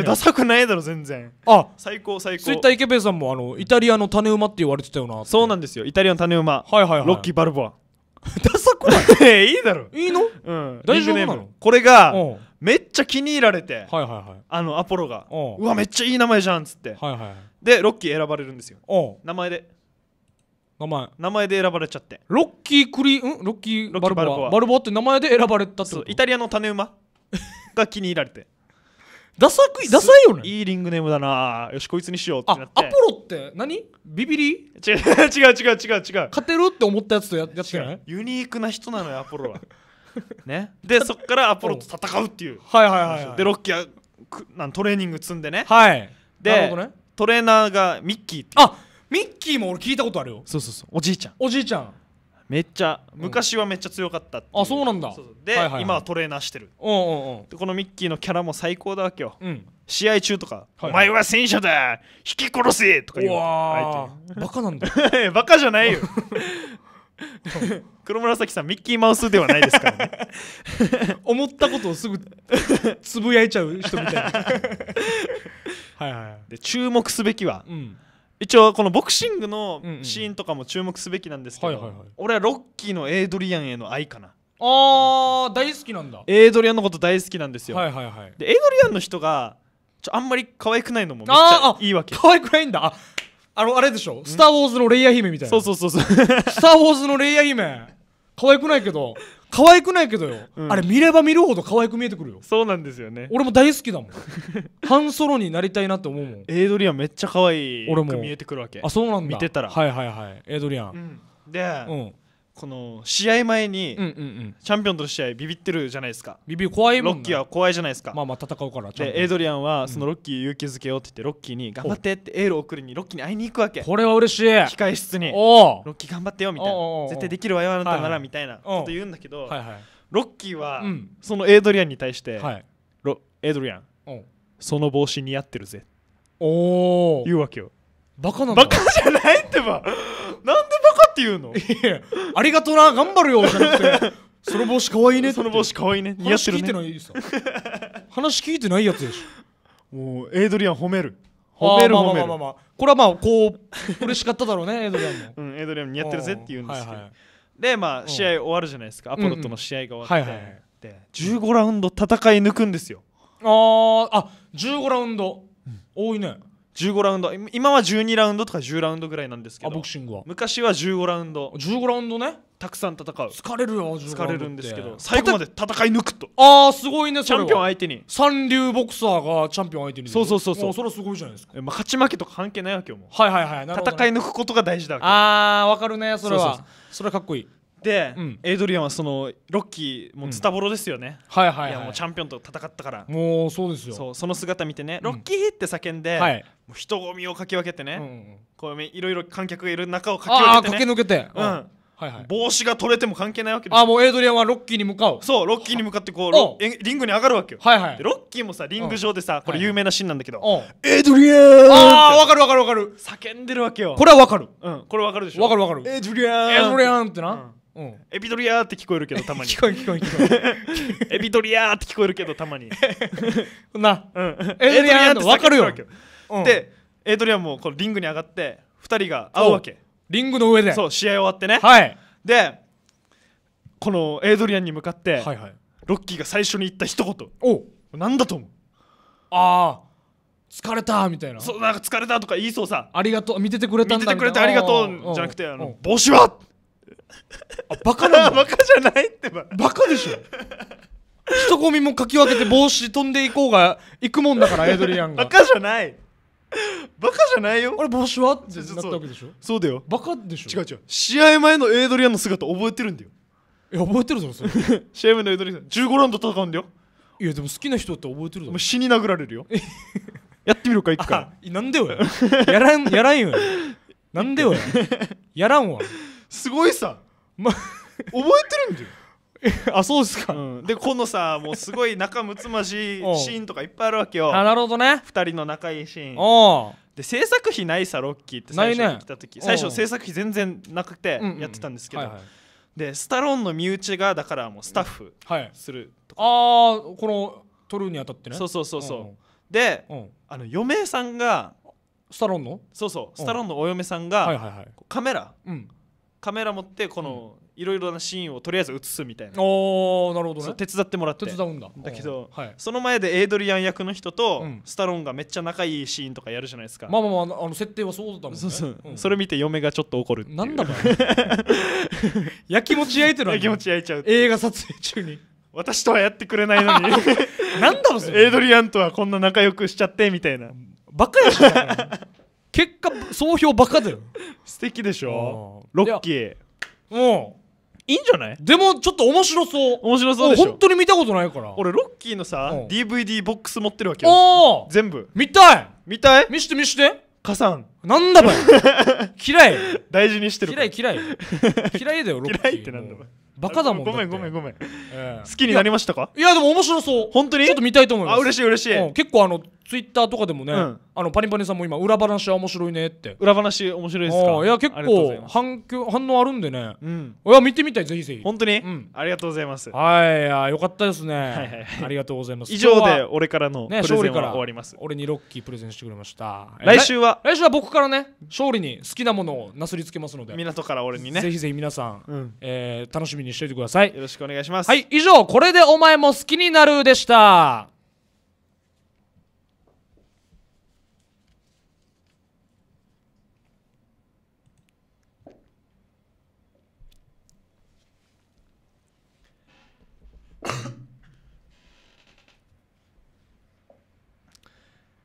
Speaker 1: ダサくないだろ全然あ最高最高そういったイケさんもあのイタリアの種馬って言われてたよなそうなんですよイタリアの種馬はいはいはいロッキー・バルボア ダサくない いいだろいいのうん大丈夫なのこれがめっちゃ気に入られてはいはいはいあのアポロがうわめっちゃいい名前じゃんっつってはいはいでロッキー選ばれるんですよ名前で名前名前で選ばれちゃってロッキークリんロッキーバルボアバルボアって名前で選ばれたってイタリアの種馬が気に入られてダサくダサいよねいいリングネームだなよしこいつにしようってなってアポロって何ビビリ違う違う違う違う違う勝てるって思ったやつとややってないユニークな人なのよアポロは ねでそっからアポロと戦うっていうはいはいはい、はい、でロッキーはなんトレーニング積んでねはいで、ね、トレーナーがミッキーっあミッキーも俺聞いたことあるよそうそうそうおじいちゃんおじいちゃんめっちゃ昔はめっちゃ強かったっ、うん、あそうなんだで、はいはいはい、今はトレーナーしてるおうおうおうでこのミッキーのキャラも最高だわけよ、うん、試合中とか、はいはい、お前は戦車だ引き殺せ!」とか言うわバカなんだ バカじゃないよ 黒紫さんミッキーマウスではないですからね 思ったことをすぐつぶやいちゃう人みたいなはいはい、で注目すべきは、うん、一応このボクシングのシーンとかも注目すべきなんですけど俺はロッキーのエイドリアンへの愛かなあー大好きなんだエイドリアンのこと大好きなんですよはいはいはいでエイドリアンの人がちょあんまり可愛くないのもめっちゃいいわけ可愛くないんだあのあれでしょ「スター・ウォーズ」のレイヤー姫みたいなそうそうそうそうスター・ウォーズのレイヤー姫可愛くないけど可愛くないけどよ、うん、あれ見れば見るほど可愛く見えてくるよそうなんですよね俺も大好きだもん半ソロになりたいなって思うもん エイドリアンめっちゃ可愛い俺も見えてくるわけあそうなんだ見てたらはいはいはいエイドリアン、うん、で、うん、この試合前にうんうんうんチャンピオンとの試合ビビってるじゃないですかビビ怖いロもんなッキーは怖いじゃないですかまあまあ戦うからゃでエイドリアンはそのロッキー勇気づけようって言ってロッキーに頑張ってってエールを送りにロッキーに会いに行くわけこれは嬉しい控え室にロッキー頑張ってよみたいな絶対できるわよあなたならみたいなこと言うんだけどはいはいロッキーはそのエイドリアンに対してはいロエイドリアンその帽子似合ってるぜおお言うわけよバカなのバカじゃないってばなんでバカって言うのいやありがとうな頑張るよじゃなくてその帽子かわいいねその帽子可愛いね似合って聞るいてねないさ話聞いてないやつでしょもうエイドリアン褒める褒めるま褒あまめあまあるこれはまあこう嬉しかっただろうねエイドリアンも うんエイドリアン似合ってるぜって言うんですけど、でまあ試合終わるじゃないですかアポロとの試合が終わってで15ラウンド戦い抜くんですよあーあ15ラウンド、多いね15ラウンド今は12ラウンドとか10ラウンドぐらいなんですけどボクシングは昔は15ラウンド15ラウンドねたくさん戦う疲れるよ疲れるんですけど最後まで戦い抜くとああすごいねチャンピオン相手に三流ボクサーがチャンピオン相手にそうそうそうそうそれはすごいじゃないですか、まあ、勝ち負けとか関係ないわけよもはいはいはい、戦い抜くことが大事だああわかるねそれはそれはかっこいいで、うん、エイドリアンはそのロッキーもズタボロですよね、うん、はいはいはい、いやもうチャンピオンと戦ったからもうそうですよその姿見てね、ロッキーって叫んで、はい、もう人混みをかき分けてね、うんうん、こういろいろ観客がいる中をかき分けて、ね、駆け抜けて、うんはいはい、帽子が取れても関係ないわけですあもうエイドリアンはロッキーに向かうそうロッキーに向かってこうリングに上がるわけよ、はいはい、ロッキーもさリング上でさこれ有名なシーンなんだけど、エイドリアンああ分かる分かる分かる叫んでるわけよこれは分かる、うん、これ分かるでしょ分かる分かるエイドリアンエイドリアンってな、うんうんエビドリアーって聞こえるけどたまに聞こえ聞こえ聞こエビドリアーって聞こえるけどたまに、なうん、エビドリアーってわかるよでエイドリアンもこのリングに上がって2人が会うわけリングの上でそう試合終わってね、はいでこのエイドリアンに向かって、はいはいロッキーが最初に言った一言おなんだと思うああ疲れたみたいなそうなんか疲れたとか言いそうさありがとう見ててくれた見んだててくれてありがとうじゃなくてあの帽子はあバカなの バカじゃないってばバカでしょ人混みもかき分けて帽子飛んでいこうが行くもんだからエドリアンがバカじゃないバカじゃないよあれ帽子はってなったわけでしょそうだよバカでしょ違う違う試合前のエドリアンの姿覚えてるんだよえ覚えてるぞそれ 試合前のエドリアン15ラウンド戦うんだよいやでも好きな人って覚えてるだろ死に殴られるよやってみるか一回なんでよやらんやらんよなんでよやらんわ すごいさま、覚えてるんだよ あそうですか、うん、でこのさもうすごい仲睦まじい シーンとかいっぱいあるわけよあなるほどね2人の仲いいシーンで制作費ないさロッキーって最初に来た時、ね、最初制作費全然なくてやってたんですけど、うんうんはいはい、でスタローンの身内がだからもうスタッフするとか、はい、ああこの撮るにあたってねそうそうそうそう、で、あの嫁さんがスタローンのそうそうスタローンのお嫁さんが、はいはいはい、カメラ、うんカメラ持ってこのいろいろなシーンをとりあえず映すみたいな、うん、おなるほど、ね、手伝ってもらって手伝うんだだけど、はい、その前でエイドリアン役の人とスタロンがめっちゃ仲いいシーンとかやるじゃないですか、うん、まあまあまああの設定はそうだったもんねそうそう、うん、それ見て嫁がちょっと怒るなんだろうやきもち焼いてるやきもち焼いちゃう映画撮影中に私とはやってくれないのに なんだろうエイドリアンとはこんな仲良くしちゃってみたいなばっかりでしょ 結果総評バカだよ素敵でしょロッキーもういいんじゃないでもちょっと面白そう面白そう本当に見たことないから俺ロッキーのさ、DVD ボックス持ってるわけよ全部見たい見たい見して見して加算なんだばい 嫌い大事にしてる嫌い嫌い 嫌いだよロッキー嫌いってなんだばいバカだもんごめんごめんごめん、好きになりましたかいやでも面白そう本当にちょっと見たいと思いますあ嬉しい嬉しい、う結構あのツイッターとかでもね、うん、あのパニパニさんも今裏話は面白いねって裏話面白いですかいや結構反響反応あるんでね、うん、いや見てみたいぜひぜひ本当に、うん、ありがとうございますはいよかったですね、はいはいはい、ありがとうございます以上で俺からのプレゼンは終わります、ね、俺にロッキープレゼンしてくれました来週は来週は僕からね勝利に好きなものをなすりつけますので港から俺にねぜひぜひ皆さん、うん、えー、楽しみにしておいてくださいよろしくお願いしますはい以上これでお前も好きになるでした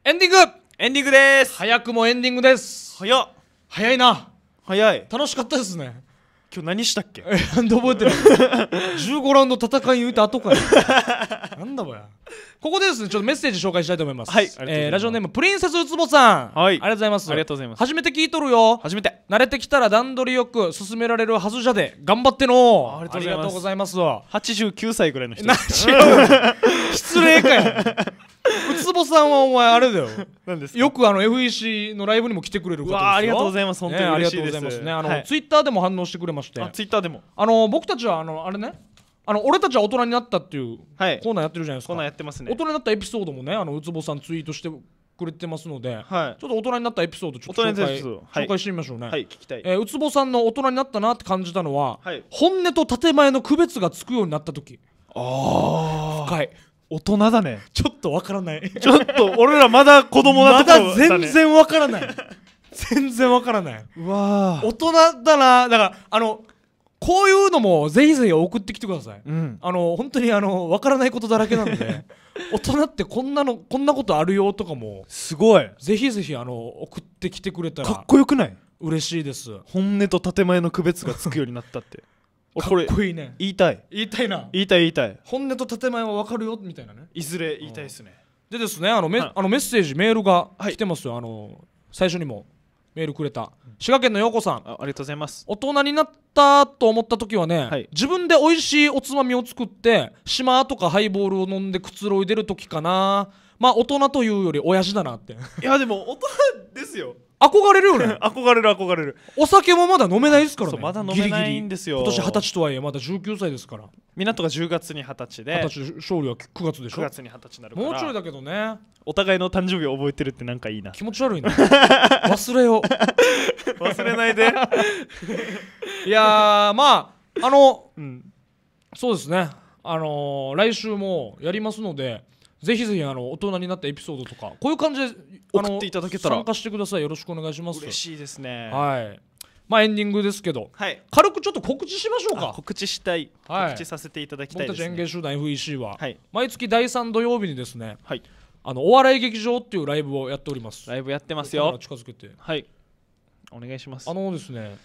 Speaker 1: エンディングエンディングです早くもエンディングです早っ早いな早い楽しかったですね今日何したっけ何で覚えてる15 ラウンド戦い言うた後かよ なんだこやここでですねちょっとメッセージ紹介したいと思いますはいえー、ラジオネームプリンセスウツボさんはいありがとうございますありがとうございます初めて聞いとるよ初めて慣れてきたら段取りよく進められるはずじゃで頑張ってのありがとうございます89歳ぐらいの人 な違う失礼かよボさんはお前あれだよですよくあの FEC のライブにも来てくれる方ですよありがとうございます本当に嬉しいです、ありがとうございますねあの、はい、ツイッターでも反応してくれましてツイッターでもあの僕たちはあのあれねあの俺たちは大人になったっていうコーナーやってるじゃないですか、コーナーやってますね大人になったエピソードもねあのうつぼさんツイートしてくれてますので、はい、ちょっと大人になったエピソードちょっと紹介紹介してみましょうね、はい、えー、うつぼさんの大人になったなって感じたのは、本音と建前の区別がつくようになった時ああ深い大人だねちょっとわからないちょっと俺らまだ子供だとまだ全然わからない 全然わからないうわ大人だなだからあのこういうのもぜひぜひ送ってきてください、うん、あの本当にあの分からないことだらけなので 大人ってこんなのこんなことあるよとかもすごいぜひぜひあの送ってきてくれたらかっこよくない嬉しいです本音と建前の区別がつくようになったって かっこいいね言いたい言いたいな言いたい言いたい本音と建前は分かるよみたいなねいずれ言いたいですねでですねあのメ,、あのメッセージメールが来てますよ、あの最初にもメールくれた滋賀県の陽子さんありがとうございます大人になったと思った時はね、はい、自分で美味しいおつまみを作って島とかハイボールを飲んでくつろいでる時かなまあ大人というより親父だなっていやでも大人ですよ憧れるよね 憧れる憧れるお酒もまだ飲めないですからねまだ飲めないんですよ今年二十歳とはいえまだ19歳ですから港が10月に二十歳で二十歳勝利は9月でしょ9月に二十歳になるからもうちょいだけどねお互いの誕生日を覚えてるってなんかいいな気持ち悪いな 忘れよう忘れないで いやまああの、うん、そうですねあのー、来週もやりますのでぜひぜひあの大人になったエピソードとかこういう感じで送っていただけたら参加してくださいよろしくお願いします嬉しいですねはいまあエンディングですけど、はい、軽くちょっと告知しましょうか告知したい、はい、告知させていただきたいです、ね、僕たち演芸集団 FEC は、はい、毎月第3土曜日にですね、はい、あのお笑い劇場っていうライブをやっておりますライブやってますよ近づけてはいお願いしますあのですね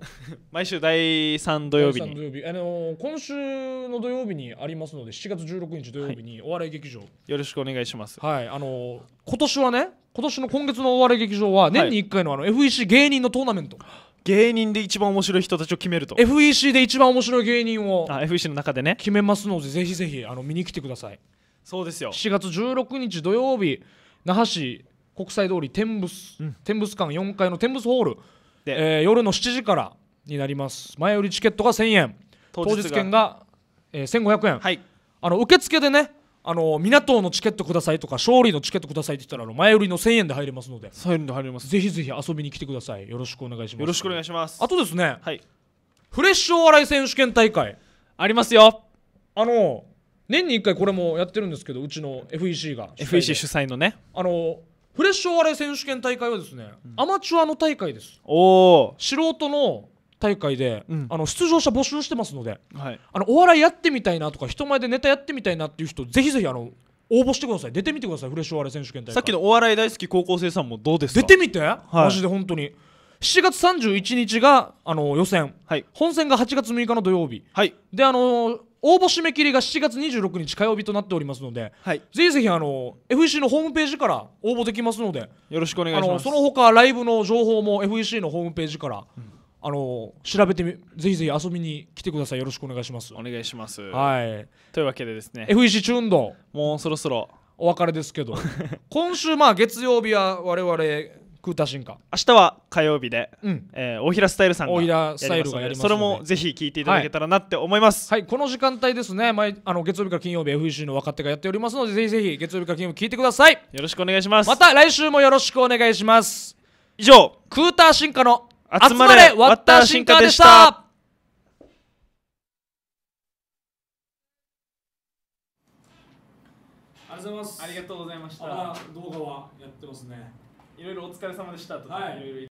Speaker 1: 毎週第3土曜日に土曜日、あのー、今週の土曜日にありますので7月16日土曜日にお笑い劇場、はい、よろしくお願いしますはいあのー、今年はね今年の今月のお笑い劇場は年に1回のあの FEC 芸人のトーナメント、は い芸人で一番面白い人たちを決めると FEC で一番面白い芸人をあ FEC の中でね決めますのでぜひぜひあの見に来てくださいそうですよ7月16日土曜日那覇市国際通り天物、うん、天物館4階の天物ホールえー、夜の7時からになります前売りチケットが1000円当日券が、えー、1500円、はい、あの受付でねあの港のチケットくださいとか勝利のチケットくださいって言ったらあの前売りの1000円で入れますので1000円で入れますぜひぜひ遊びに来てくださいよろしくお願いしますよろしくお願いしますあとですね、はい、フレッシュお笑い選手権大会ありますよあの年に1回これもやってるんですけどうちの FEC が FEC 主催のねあのフレッシュお笑い選手権大会はですね、うんアマチュアの大会ですおお素人の大会で、うんあの出場者募集してますのではいあのお笑いやってみたいなとか人前でネタやってみたいなっていう人ぜひぜひあの応募してください出てみてくださいフレッシュお笑い選手権大会さっきのお笑い大好き高校生さんもどうですか出てみて、はい、マジで本当に7月31日があの予選はい本戦が8月6日の土曜日はいであの応募締め切りが7月26日火曜日となっておりますので、はい、ぜひぜひあの FEC のホームページから応募できますのでよろしくお願いしますその他ライブの情報も FEC のホームページから、うん、あの調べてみぜひぜひ遊びに来てくださいよろしくお願いしますお願いしますはいというわけでですね FEC チューンドもうそろそろお別れですけど 今週まあ月曜日は我々食うた瞬間明日は火曜日で、うんえー、大平スタイルさんが大平スタイルやりますそれもぜひ聞いていただけたらなって思います、はい、はい、この時間帯ですね毎あの月曜日から金曜日 FEC の若手がやっておりますのでぜひぜひ月曜日から金曜日聞いてくださいよろしくお願いしますまた来週もよろしくお願いします以上クーター進化の集まれワッター進化でしたありがとうございました。動画はやってますね。いろいろお疲れ様でしたとか、はい、いろいろ